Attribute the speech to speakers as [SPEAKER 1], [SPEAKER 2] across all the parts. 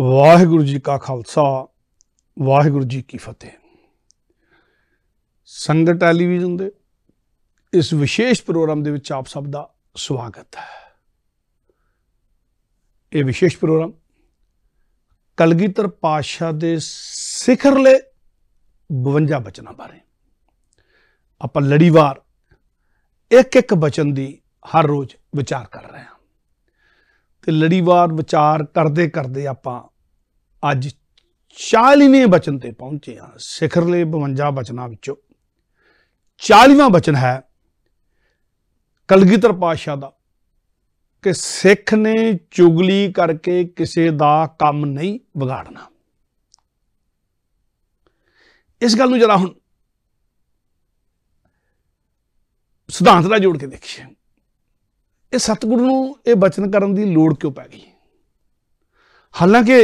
[SPEAKER 1] ਵਾਹਿਗੁਰੂ ਜੀ ਕਾ ਖਾਲਸਾ ਵਾਹਿਗੁਰੂ ਜੀ ਕੀ ਫਤਿਹ ਸੰਗਤ ਟੈਲੀਵਿਜ਼ਨ ਦੇ ਇਸ ਵਿਸ਼ੇਸ਼ ਪ੍ਰੋਗਰਾਮ ਦੇ ਵਿੱਚ ਆਪ ਸਭ ਦਾ ਸਵਾਗਤ ਹੈ ਇਹ ਵਿਸ਼ੇਸ਼ ਪ੍ਰੋਗਰਾਮ ਕਲਗੀਧਰ ਪਾਸ਼ਾ ਦੇ ਸਿਖਰਲੇ 52 ਬਚਨਾਂ ਬਾਰੇ ਆਪਾਂ ਲੜੀਵਾਰ ਇੱਕ ਇੱਕ ਬਚਨ ਦੀ ਹਰ ਰੋਜ਼ ਵਿਚਾਰ ਕਰ ਰਹੇ ਹਾਂ ਤੇ ਲੜੀਵਾਰ ਵਿਚਾਰ ਕਰਦੇ ਕਰਦੇ ਆਪਾਂ ਅੱਜ 40ਵੇਂ ਬਚਨ ਤੇ ਪਹੁੰਚੇ ਹਾਂ ਸਿਖਰਲੇ 52 ਬਚਨਾਂ ਵਿੱਚੋਂ 40ਵਾਂ ਬਚਨ ਹੈ ਕਲਗੀਧਰ ਪਾਸ਼ਾ ਦਾ ਕਿ ਸਿੱਖ ਨੇ ਚੁਗਲੀ ਕਰਕੇ ਕਿਸੇ ਦਾ ਕੰਮ ਨਹੀਂ ਵਿਗਾੜਨਾ ਇਸ ਗੱਲ ਨੂੰ ਜਰਾ ਹੁਣ ਸਿਧਾਂਤ ਨਾਲ ਜੋੜ ਕੇ ਦੇਖੀਏ ਇਹ ਸਤਿਗੁਰੂ ਨੂੰ ਇਹ ਬਚਨ ਕਰਨ ਦੀ ਲੋੜ ਕਿਉਂ ਪੈ ਗਈ ਹਾਲਾਂਕਿ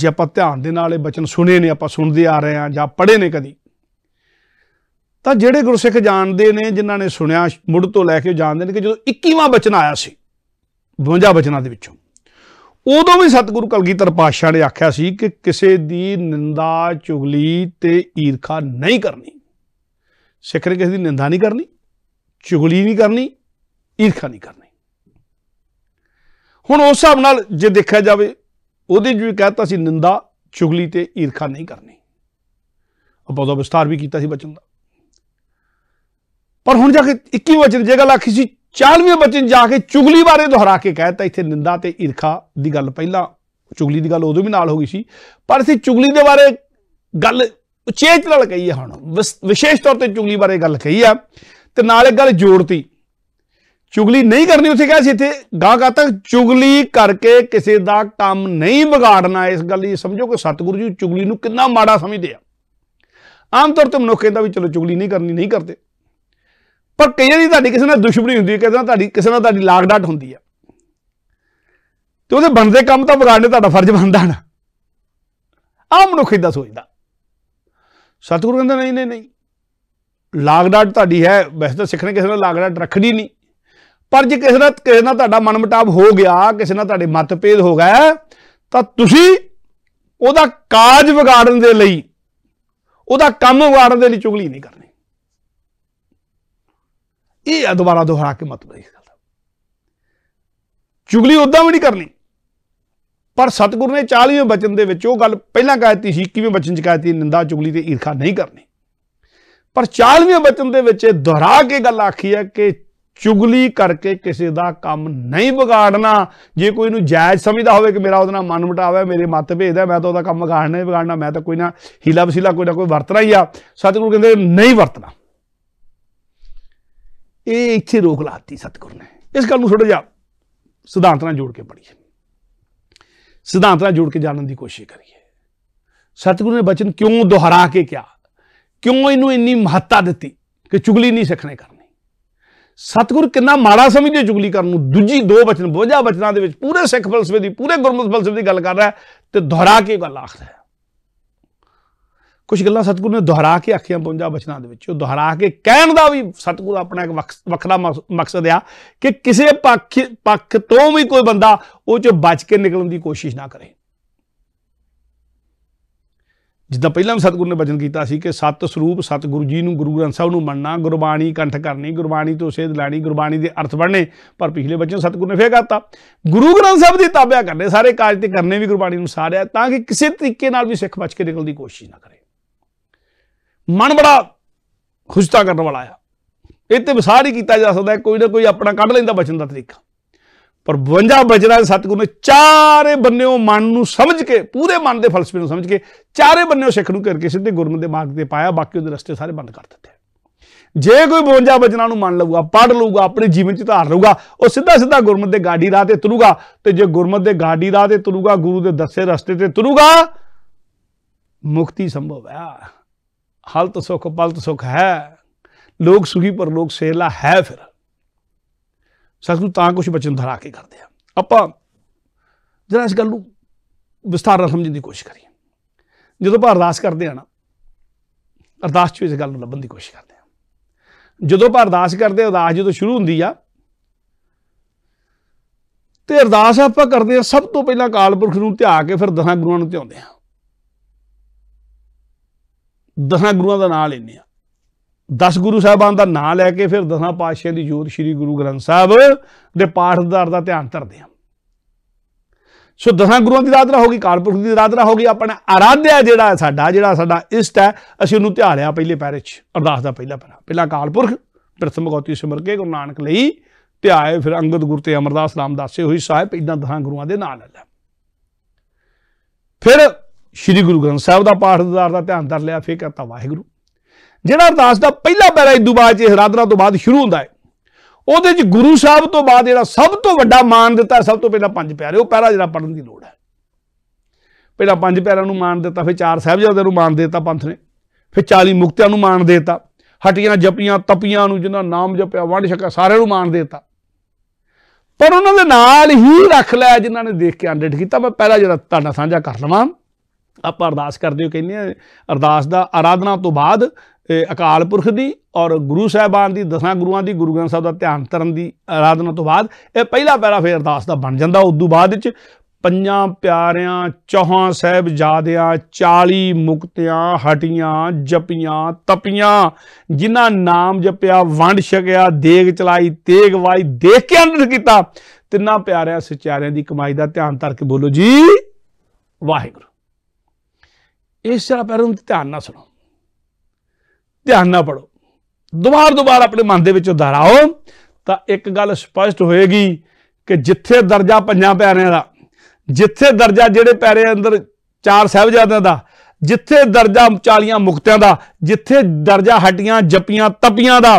[SPEAKER 1] ਜੇ ਆਪਾਂ ਧਿਆਨ ਦੇ ਨਾਲ ਇਹ ਬਚਨ ਸੁਣੇ ਨੇ ਆਪਾਂ ਸੁਣਦੇ ਆ ਰਹੇ ਆ ਜਾਂ ਪੜ੍ਹੇ ਨੇ ਕਦੀ ਤਾਂ ਜਿਹੜੇ ਗੁਰਸਿੱਖ ਜਾਣਦੇ ਨੇ ਜਿਨ੍ਹਾਂ ਨੇ ਸੁਣਿਆ ਮੁੱਢ ਤੋਂ ਲੈ ਕੇ ਜਾਣਦੇ ਨੇ ਕਿ ਜਦੋਂ 21ਵਾਂ ਬਚਨ ਆਇਆ ਸੀ 52 ਬਚਨਾਂ ਦੇ ਵਿੱਚੋਂ ਉਦੋਂ ਵੀ ਸਤਿਗੁਰੂ ਕਲਗੀਧਰ ਪਾਤਸ਼ਾਹ ਨੇ ਆਖਿਆ ਸੀ ਕਿ ਕਿਸੇ ਦੀ ਨਿੰਦਾ ਚੁਗਲੀ ਤੇ ਈਰਖਾ ਨਹੀਂ ਕਰਨੀ ਸਿੱਖ ਨੇ ਕਿਸੇ ਦੀ ਨਿੰਦਾ ਨਹੀਂ ਕਰਨੀ ਚੁਗਲੀ ਨਹੀਂ ਕਰਨੀ ਈਰਖਾ ਨਹੀਂ ਕਰਨੀ ਹੁਣ ਉਸ ਹਿਸਾਬ ਨਾਲ ਜੇ ਦੇਖਿਆ ਜਾਵੇ ਉਹਦੀ ਜੀ ਕਹਤਾ ਸੀ ਨਿੰਦਾ ਚੁਗਲੀ ਤੇ ਈਰਖਾ ਨਹੀਂ ਕਰਨੀ ਆਪਾਂ ਉਹਦਾ ਵਿਸਤਾਰ ਵੀ ਕੀਤਾ ਸੀ ਬਚਨ ਦਾ ਪਰ ਹੁਣ ਜਾ ਕੇ 21 ਵਚਨ ਜੇ ਗੱਲ ਆਖੀ ਸੀ 40ਵੇਂ ਬਚਨ ਜਾ ਕੇ ਚੁਗਲੀ ਬਾਰੇ ਦੁਹਰਾ ਕੇ ਕਹਿਤਾ ਇੱਥੇ ਨਿੰਦਾ ਤੇ ਈਰਖਾ ਦੀ ਗੱਲ ਪਹਿਲਾਂ ਚੁਗਲੀ ਦੀ ਗੱਲ ਉਦੋਂ ਵੀ ਨਾਲ ਹੋ ਗਈ ਸੀ ਪਰ ਅਸੀਂ ਚੁਗਲੀ ਦੇ ਬਾਰੇ ਗੱਲ ਉਚੇਚ ਨਾਲ ਕਹੀ ਹੈ ਹੁਣ ਵਿਸ਼ੇਸ਼ ਤੌਰ ਤੇ ਚੁਗਲੀ ਬਾਰੇ ਗੱਲ ਕਹੀ ਆ ਤੇ ਨਾਲ ਇੱਕ ਗੱਲ ਜੋੜਤੀ ਚੁਗਲੀ ਨਹੀਂ ਕਰਨੀ ਉੱਥੇ ਕਹਿਆ ਸੀ ਇੱਥੇ ਗਾਗਾ ਤੱਕ ਚੁਗਲੀ ਕਰਕੇ ਕਿਸੇ ਦਾ ਕੰਮ ਨਹੀਂ ਵਿਗਾੜਨਾ ਇਸ ਗੱਲ ਦੀ ਸਮਝੋ ਕਿ ਸਤਿਗੁਰੂ ਜੀ ਚੁਗਲੀ ਨੂੰ ਕਿੰਨਾ ਮਾੜਾ ਸਮਝਦੇ ਆ ਆਮ ਤੌਰ ਤੇ ਮਨੁੱਖ ਕਹਿੰਦਾ ਵੀ ਚਲੋ ਚੁਗਲੀ ਨਹੀਂ ਕਰਨੀ ਨਹੀਂ ਕਰਦੇ ਪਰ ਕਈ ਜਿਹੜੀ ਤੁਹਾਡੀ ਕਿਸੇ ਨਾਲ ਦੁਸ਼ਮਣੀ ਹੁੰਦੀ ਹੈ ਕਹਿੰਦਾ ਤੁਹਾਡੀ ਕਿਸੇ ਨਾਲ ਤੁਹਾਡੀ ਲਾਗ ਡਾਟ ਹੁੰਦੀ ਆ ਤੇ ਉਹਦੇ ਬਣਦੇ ਕੰਮ ਤਾਂ ਵਿਗਾੜਨੇ ਤੁਹਾਡਾ ਫਰਜ਼ ਬਣਦਾ ਨਾ ਆਮ ਮਨੁੱਖ ਇਦਾਂ ਸੋਚਦਾ ਸਤਿਗੁਰੂ ਕਹਿੰਦਾ ਨਹੀਂ ਨਹੀਂ ਨਹੀਂ ਲਾਗ ਡਾਟ ਤੁਹਾਡੀ ਹੈ ਵੈਸੇ ਤਾਂ ਸਿੱਖਣੇ ਕਿਸੇ ਨਾਲ ਲਾਗ ਡਾਟ ਰੱਖਣੀ ਨਹੀਂ ਪਰ ਜੇ ਕਿਸੇ ਨਾਲ ਕਿਸੇ ਨਾਲ ਤੁਹਾਡਾ ਮਨਮਟਾਵ ਹੋ ਗਿਆ ਕਿਸੇ ਨਾਲ ਤੁਹਾਡੇ ਮਤਭੇਦ ਹੋ ਗਏ ਤਾਂ ਤੁਸੀਂ ਉਹਦਾ ਕਾਜ ਵਿਗਾੜਨ ਦੇ ਲਈ ਉਹਦਾ ਕੰਮ ਵਿਗਾੜਨ ਦੇ ਲਈ ਚੁਗਲੀ ਨਹੀਂ ਕਰਨੀ ਇਹ ਆ ਦੁਬਾਰਾ ਦੁਹਰਾ ਕੇ ਮਤਲਬ ਬਈ ਗੱਲ ਚੁਗਲੀ ਉਦਾਂ ਵੀ ਨਹੀਂ ਕਰਨੀ ਪਰ ਸਤਿਗੁਰੂ ਨੇ 40ਵੇਂ ਬਚਨ ਦੇ ਵਿੱਚ ਉਹ ਗੱਲ ਪਹਿਲਾਂ ਕਹਿਤੀ ਸੀ 21ਵੇਂ ਬਚਨ ਚ ਕਹਿਤੀ ਨਿੰਦਾ ਚੁਗਲੀ ਤੇ ਈਰਖਾ ਨਹੀਂ ਕਰਨੀ ਪਰ 40ਵੇਂ ਬਚਨ ਦੇ ਵਿੱਚ ਇਹ ਦੁਹਰਾ ਕੇ ਗੱਲ ਆਖੀ ਹੈ ਕਿ ਚੁਗਲੀ ਕਰਕੇ ਕਿਸੇ ਦਾ ਕੰਮ ਨਹੀਂ ਵਿਗਾੜਨਾ ਜੇ ਕੋਈ ਨੂੰ ਜਾਇਜ਼ ਸਮਝਦਾ ਹੋਵੇ ਕਿ ਮੇਰਾ ਉਹਦੇ ਨਾਲ ਮਨ ਮਟਾਵਾ ਹੈ ਮੇਰੇ ਮਤ ਭੇਜਦਾ ਮੈਂ ਤਾਂ ਉਹਦਾ ਕੰਮ ਵਿਗਾੜਨਾ ਹੀ ਵਿਗਾੜਨਾ ਮੈਂ ਤਾਂ ਕੋਈ ਨਾ ਹੀਲਾ ਵਸੀਲਾ ਕੋਈ ਨਾ ਕੋਈ ਵਰਤਣਾ ਹੀ ਆ ਸਤਿਗੁਰੂ ਕਹਿੰਦੇ ਨਹੀਂ ਵਰਤਣਾ ਇਹ ਇੱਥੇ ਰੋਕ ਲਾਤੀ ਸਤਿਗੁਰ ਨੇ ਇਸ ਗੱਲ ਨੂੰ ਥੋੜਾ ਜਿਹਾ ਸਿਧਾਂਤ ਨਾਲ ਜੋੜ ਕੇ ਪੜੀਏ ਸਿਧਾਂਤ ਨਾਲ ਜੋੜ ਕੇ ਜਾਣਨ ਦੀ ਕੋਸ਼ਿਸ਼ ਕਰੀਏ ਸਤਿਗੁਰੂ ਨੇ ਬਚਨ ਕਿਉਂ ਦੁਹਰਾ ਕੇ ਕਿਹਾ ਕਿਉਂ ਇਹਨੂੰ ਇੰਨੀ ਮਹੱਤਤਾ ਦਿੱਤੀ ਕਿ ਚੁਗਲੀ ਨਹੀਂ ਸਿੱਖਣੇ ਕਰਨੀ ਸਤਗੁਰ ਕਿੰਨਾ ਮਾੜਾ ਸਮਝਦੇ ਚੁਗਲੀ ਕਰਨ ਨੂੰ ਦੂਜੀ ਦੋ ਬਚਨ ਬੋਝਾ ਬਚਨਾਂ ਦੇ ਵਿੱਚ ਪੂਰੇ ਸਿੱਖ ਫਲਸਫੇ ਦੀ ਪੂਰੇ ਗੁਰਮਤਿ ਫਲਸਫੇ ਦੀ ਗੱਲ ਕਰ ਰਿਹਾ ਤੇ ਦੁਹਰਾ ਕੇ ਗੱਲ ਆਖਦਾ ਹੈ ਕੁਝ ਗੱਲਾਂ ਸਤਗੁਰ ਨੇ ਦੁਹਰਾ ਕੇ ਆਖੀਆਂ 52 ਬਚਨਾਂ ਦੇ ਵਿੱਚ ਉਹ ਦੁਹਰਾ ਕੇ ਕਹਿਣ ਦਾ ਵੀ ਸਤਗੁਰ ਆਪਣਾ ਇੱਕ ਵੱਖਰਾ ਮਕਸਦ ਆ ਕਿ ਕਿਸੇ ਪੱਖ ਪੱਖ ਤੋਂ ਵੀ ਕੋਈ ਬੰਦਾ ਉਹ ਚ ਬਚ ਕੇ ਨਿਕਲਣ ਦੀ ਕੋਸ਼ਿਸ਼ ਨਾ ਕਰੇ ਜਿੱਦਾਂ ਪਹਿਲਾਂ ਵੀ ਸਤਿਗੁਰੂ ਨੇ ਬਚਨ ਕੀਤਾ ਸੀ ਕਿ ਸਤ ਸਰੂਪ ਸਤਿਗੁਰੂ ਜੀ ਨੂੰ ਗੁਰੂ ਗ੍ਰੰਥ ਸਾਹਿਬ ਨੂੰ ਮੰਨਣਾ ਗੁਰਬਾਣੀ ਕੰਠ ਕਰਨੀ ਗੁਰਬਾਣੀ ਤੋਂ ਸੇਧ ਲੈਣੀ ਗੁਰਬਾਣੀ ਦੇ ਅਰਥ ਪੜ੍ਹਨੇ ਪਰ ਪਿਛਲੇ ਬਚਨ ਸਤਿਗੁਰੂ ਨੇ ਫੇਰ ਕਰਤਾ ਗੁਰੂ ਗ੍ਰੰਥ ਸਾਹਿਬ ਦੀ ਤਾਬਿਆ ਕਰਨੇ ਸਾਰੇ ਕਾਜ ਤੇ ਕਰਨੇ ਵੀ ਗੁਰਬਾਣੀ ਅਨੁਸਾਰ ਹੈ ਤਾਂ ਕਿ ਕਿਸੇ ਤਰੀਕੇ ਨਾਲ ਵੀ ਸਿੱਖ ਬਚ ਕੇ ਨਿਕਲਣ ਦੀ ਕੋਸ਼ਿਸ਼ ਨਾ ਕਰੇ ਮਨ ਬੜਾ ਖੁਸ਼ਤਾ ਕਰਨ ਵਾਲਾ ਆ ਇਹ ਤੇ ਵਿਸਾਰ ਹੀ ਕੀਤਾ ਜਾ ਸਕਦਾ ਕੋਈ ਨਾ ਕੋਈ ਆਪਣਾ ਕੱਢ ਲੈਂਦਾ ਬਚਨ ਦਾ ਤਰੀਕਾ ਪਰ 52 ਬਜਰਾ ਸਤਗੁਰੂ ਨੇ ਚਾਰੇ ਬੰਨਿਓ ਮਨ ਨੂੰ ਸਮਝ ਕੇ ਪੂਰੇ ਮਨ ਦੇ ਫਲਸਫੇ ਨੂੰ ਸਮਝ ਕੇ ਚਾਰੇ ਬੰਨਿਓ ਸਿੱਖ ਨੂੰ ਕਰਕੇ ਸਿੱਧੇ ਗੁਰਮਤਿ ਦੇ ਮਾਰਗ ਤੇ ਪਾਇਆ ਬਾਕੀ ਉਹਦੇ ਰਸਤੇ ਸਾਰੇ ਬੰਦ ਕਰ ਦਿੱਤੇ ਜੇ ਕੋਈ 52 ਬਜਰਾ ਨੂੰ ਮੰਨ ਲਊਗਾ ਪੜ ਲਊਗਾ ਆਪਣੇ ਜੀਵਨ ਚ ਧਾਰ ਲਊਗਾ ਉਹ ਸਿੱਧਾ ਸਿੱਧਾ ਗੁਰਮਤ ਦੇ ਗਾਡੀ ਰਾਹ ਤੇ ਤੁਰੂਗਾ ਤੇ ਜੇ ਗੁਰਮਤ ਦੇ ਗਾਡੀ ਰਾਹ ਤੇ ਤੁਰੂਗਾ ਗੁਰੂ ਦੇ ਦੱਸੇ ਰਸਤੇ ਤੇ ਤੁਰੂਗਾ ਮੁਕਤੀ ਸੰਭਵ ਹੈ ਹਲਤ ਸੁਖ ਪਲਤ ਸੁਖ ਹੈ ਲੋਕ ਸੁਖੀ ਪਰ ਲੋਕ ਸੇਲਾ ਹੈ ਫਿਰ ਸਤਿਗੁਰੂ ਤਾਂ ਕੁਝ ਬਚਨ ਧਰਾ ਕੇ ਕਰਦੇ ਆ ਆਪਾਂ ਜਰਾ ਇਸ ਗੱਲ ਨੂੰ ਵਿਸਤਾਰ ਨਾਲ ਸਮਝਣ ਦੀ ਕੋਸ਼ਿਸ਼ ਕਰੀਏ ਜਦੋਂ ਆਪਾਂ ਅਰਦਾਸ ਕਰਦੇ ਆ ਨਾ ਅਰਦਾਸ 'ਚ ਇਸ ਗੱਲ ਨੂੰ ਲੱਭਣ ਦੀ ਕੋਸ਼ਿਸ਼ ਕਰਦੇ ਆ ਜਦੋਂ ਆਪਾਂ ਅਰਦਾਸ ਕਰਦੇ ਆ ਅਰਦਾਸ ਜਦੋਂ ਸ਼ੁਰੂ ਹੁੰਦੀ ਆ ਤੇ ਅਰਦਾਸ ਆਪਾਂ ਕਰਦੇ ਆ ਸਭ ਤੋਂ ਪਹਿਲਾਂ ਕਾਲ ਪੁਰਖ ਨੂੰ ਧਿਆ ਕੇ ਫਿਰ ਦਸਾਂ ਗੁਰੂਆਂ ਨੂੰ ਧਿਆਉਂਦੇ ਆ ਦਸਾਂ ਗੁਰੂਆਂ ਦਾ ਨਾਮ ਲੈਂਦੇ ਆ 10 ਗੁਰੂ ਸਾਹਿਬਾਨ ਦਾ ਨਾਮ ਲੈ ਕੇ ਫਿਰ ਦਸਾਂ ਪਾਤਸ਼ਾਹਾਂ ਦੀ ਜੋਤ ਸ੍ਰੀ ਗੁਰੂ ਗ੍ਰੰਥ ਸਾਹਿਬ ਦੇ ਪਾਠ ਦਰ ਦਾ ਧਿਆਨ ਧਰਦੇ ਹਾਂ ਸੋ ਦਸਾਂ ਗੁਰੂਆਂ ਦੀ ਆਰਾਧਨਾ ਹੋਗੀ ਕਾਲਪੁਰਖ ਦੀ ਆਰਾਧਨਾ ਹੋਗੀ ਆਪਣਾ ਆਰਾਧਿਆ ਜਿਹੜਾ ਸਾਡਾ ਜਿਹੜਾ ਸਾਡਾ ਇਸ਼ਟ ਹੈ ਅਸੀਂ ਉਹਨੂੰ ਧਿਆਲਿਆ ਪਹਿਲੇ ਪੈਰੇ 'ਚ ਅਰਦਾਸ ਦਾ ਪਹਿਲਾ ਪੈਰਾ ਪਹਿਲਾ ਕਾਲਪੁਰਖ ਪ੍ਰਥਮ ਗੌਤੀ ਸਿਮਰ ਕੇ ਗੁਰੂ ਨਾਨਕ ਲਈ ਧਿਆਏ ਫਿਰ ਅੰਗਦ ਗੁਰ ਤੇ ਅਮਰਦਾਸ ਰਾਮਦਾਸੇ ਹੋਈ ਸਾਹਿਬ ਇਦਾਂ ਦਸਾਂ ਗੁਰੂਆਂ ਦੇ ਨਾਂ ਲੈ ਫਿਰ ਸ੍ਰੀ ਗੁਰੂ ਗ੍ਰੰਥ ਸਾਹਿਬ ਦਾ ਪਾਠ ਦਰ ਦਾ ਧਿਆਨ ਧਰ ਲਿਆ ਫਿਰ ਕਹਤਾ ਵਾਹਿਗੁਰੂ ਜਿਹੜਾ ਅਰਦਾਸ ਦਾ ਪਹਿਲਾ ਪੈਰਾ ਇਦੋਂ ਬਾਅਦ ਚ ਹਰਾਦਨਾ ਤੋਂ ਬਾਅਦ ਸ਼ੁਰੂ ਹੁੰਦਾ ਹੈ ਉਹਦੇ ਚ ਗੁਰੂ ਸਾਹਿਬ ਤੋਂ ਬਾਅਦ ਜਿਹੜਾ ਸਭ ਤੋਂ ਵੱਡਾ ਮਾਨ ਦਿੱਤਾ ਸਭ ਤੋਂ ਪਹਿਲਾਂ ਪੰਜ ਪਿਆਰੇ ਉਹ ਪੈਰਾ ਜਿਹੜਾ ਪੜਨ ਦੀ ਲੋੜ ਹੈ ਪਹਿਲਾਂ ਪੰਜ ਪਿਆਰਿਆਂ ਨੂੰ ਮਾਨ ਦਿੱਤਾ ਫਿਰ ਚਾਰ ਸਾਹਿਬਜ਼ਾਦਿਆਂ ਨੂੰ ਮਾਨ ਦਿੱਤਾ ਪੰਥ ਨੇ ਫਿਰ 40 ਮੁਕਤਿਆਂ ਨੂੰ ਮਾਨ ਦਿੱਤਾ ਹਟੀਆਂ ਜਪੀਆਂ ਤਪੀਆਂ ਨੂੰ ਜਿਨ੍ਹਾਂ ਨਾਮ ਜਪਿਆ ਵੰਡ ਛਕਾ ਸਾਰਿਆਂ ਨੂੰ ਮਾਨ ਦਿੱਤਾ ਪਰ ਉਹਨਾਂ ਦੇ ਨਾਲ ਹੀ ਰੱਖ ਲਿਆ ਜਿਨ੍ਹਾਂ ਨੇ ਦੇਖ ਕੇ ਅੰਡਿਟ ਕੀਤਾ ਮੈਂ ਪਹਿਲਾ ਜਿਹੜਾ ਤੁਹਾਡਾ ਸਾਂਝਾ ਕਰ ਲਵਾਂ ਆਪਾਂ ਅਰਦਾਸ ਕਰਦੇ ਹੋ ਕਹਿੰਦੇ ਆ ਅਰਦਾਸ ਦਾ ਆਰਾਧਨਾ ਤੋਂ ਬਾਅਦ ਅਕਾਲ ਪੁਰਖ ਦੀ ਔਰ ਗੁਰੂ ਸਾਹਿਬਾਨ ਦੀ ਦਸਾਂ ਗੁਰੂਆਂ ਦੀ ਗੁਰੂ ਗ੍ਰੰਥ ਸਾਹਿਬ ਦਾ ਧਿਆਨ ਧਰਨ ਦੀ ਆਰਾਧਨਾ ਤੋਂ ਬਾਅਦ ਇਹ ਪਹਿਲਾ ਪੈਰਾ ਫੇਰ ਅਰਦਾਸ ਦਾ ਬਣ ਜਾਂਦਾ ਉਸ ਤੋਂ ਬਾਅਦ ਵਿੱਚ ਪੰਜਾਂ ਪਿਆਰਿਆਂ ਚੌਹਾਂ ਸਾਹਿਬ ਜਾਦਿਆਂ 40 ਮੁਕਤਿਆਂ ਹਟੀਆਂ ਜਪੀਆਂ ਤਪੀਆਂ ਜਿਨ੍ਹਾਂ ਨਾਮ ਜਪਿਆ ਵੰਡ ਛਕਿਆ ਦੇਗ ਚਲਾਈ ਤੇਗ ਵਾਈ ਦੇਖ ਕੇ ਅੰਦਰ ਕੀਤਾ ਤਿੰਨਾਂ ਪਿਆਰਿਆਂ ਸਚਾਰਿਆਂ ਦੀ ਕਮਾਈ ਦਾ ਧਿਆਨ ਧਰ ਕੇ ਬੋਲੋ ਜੀ ਵਾਹਿਗੁਰੂ ਇਸ ਤਰ੍ਹਾਂ ਪੈਰਾਂ ਨੂੰ ਧਿਆਨ ਨਾਲ ਸੁਣੋ ਧਿਆਨ ਨਾਲ ਪੜੋ ਦੁਬਾਰ ਦੁਬਾਰ ਆਪਣੇ ਮਨ ਦੇ ਵਿੱਚ ਉਧਾਰਾਓ ਤਾਂ ਇੱਕ ਗੱਲ ਸਪਸ਼ਟ ਹੋਏਗੀ ਕਿ ਜਿੱਥੇ ਦਰਜਾ ਪੰਜਾਂ ਪਿਆਰਿਆਂ ਦਾ ਜਿੱਥੇ ਦਰਜਾ ਜਿਹੜੇ ਪੈਰੇ ਅੰਦਰ ਚਾਰ ਸਹਿਬਜ਼ਾਦਿਆਂ ਦਾ ਜਿੱਥੇ ਦਰਜਾ ਚਾਲੀਆਂ ਮੁਕਤਿਆਂ ਦਾ ਜਿੱਥੇ ਦਰਜਾ ਹਟੀਆਂ ਜਪੀਆਂ ਤਪੀਆਂ ਦਾ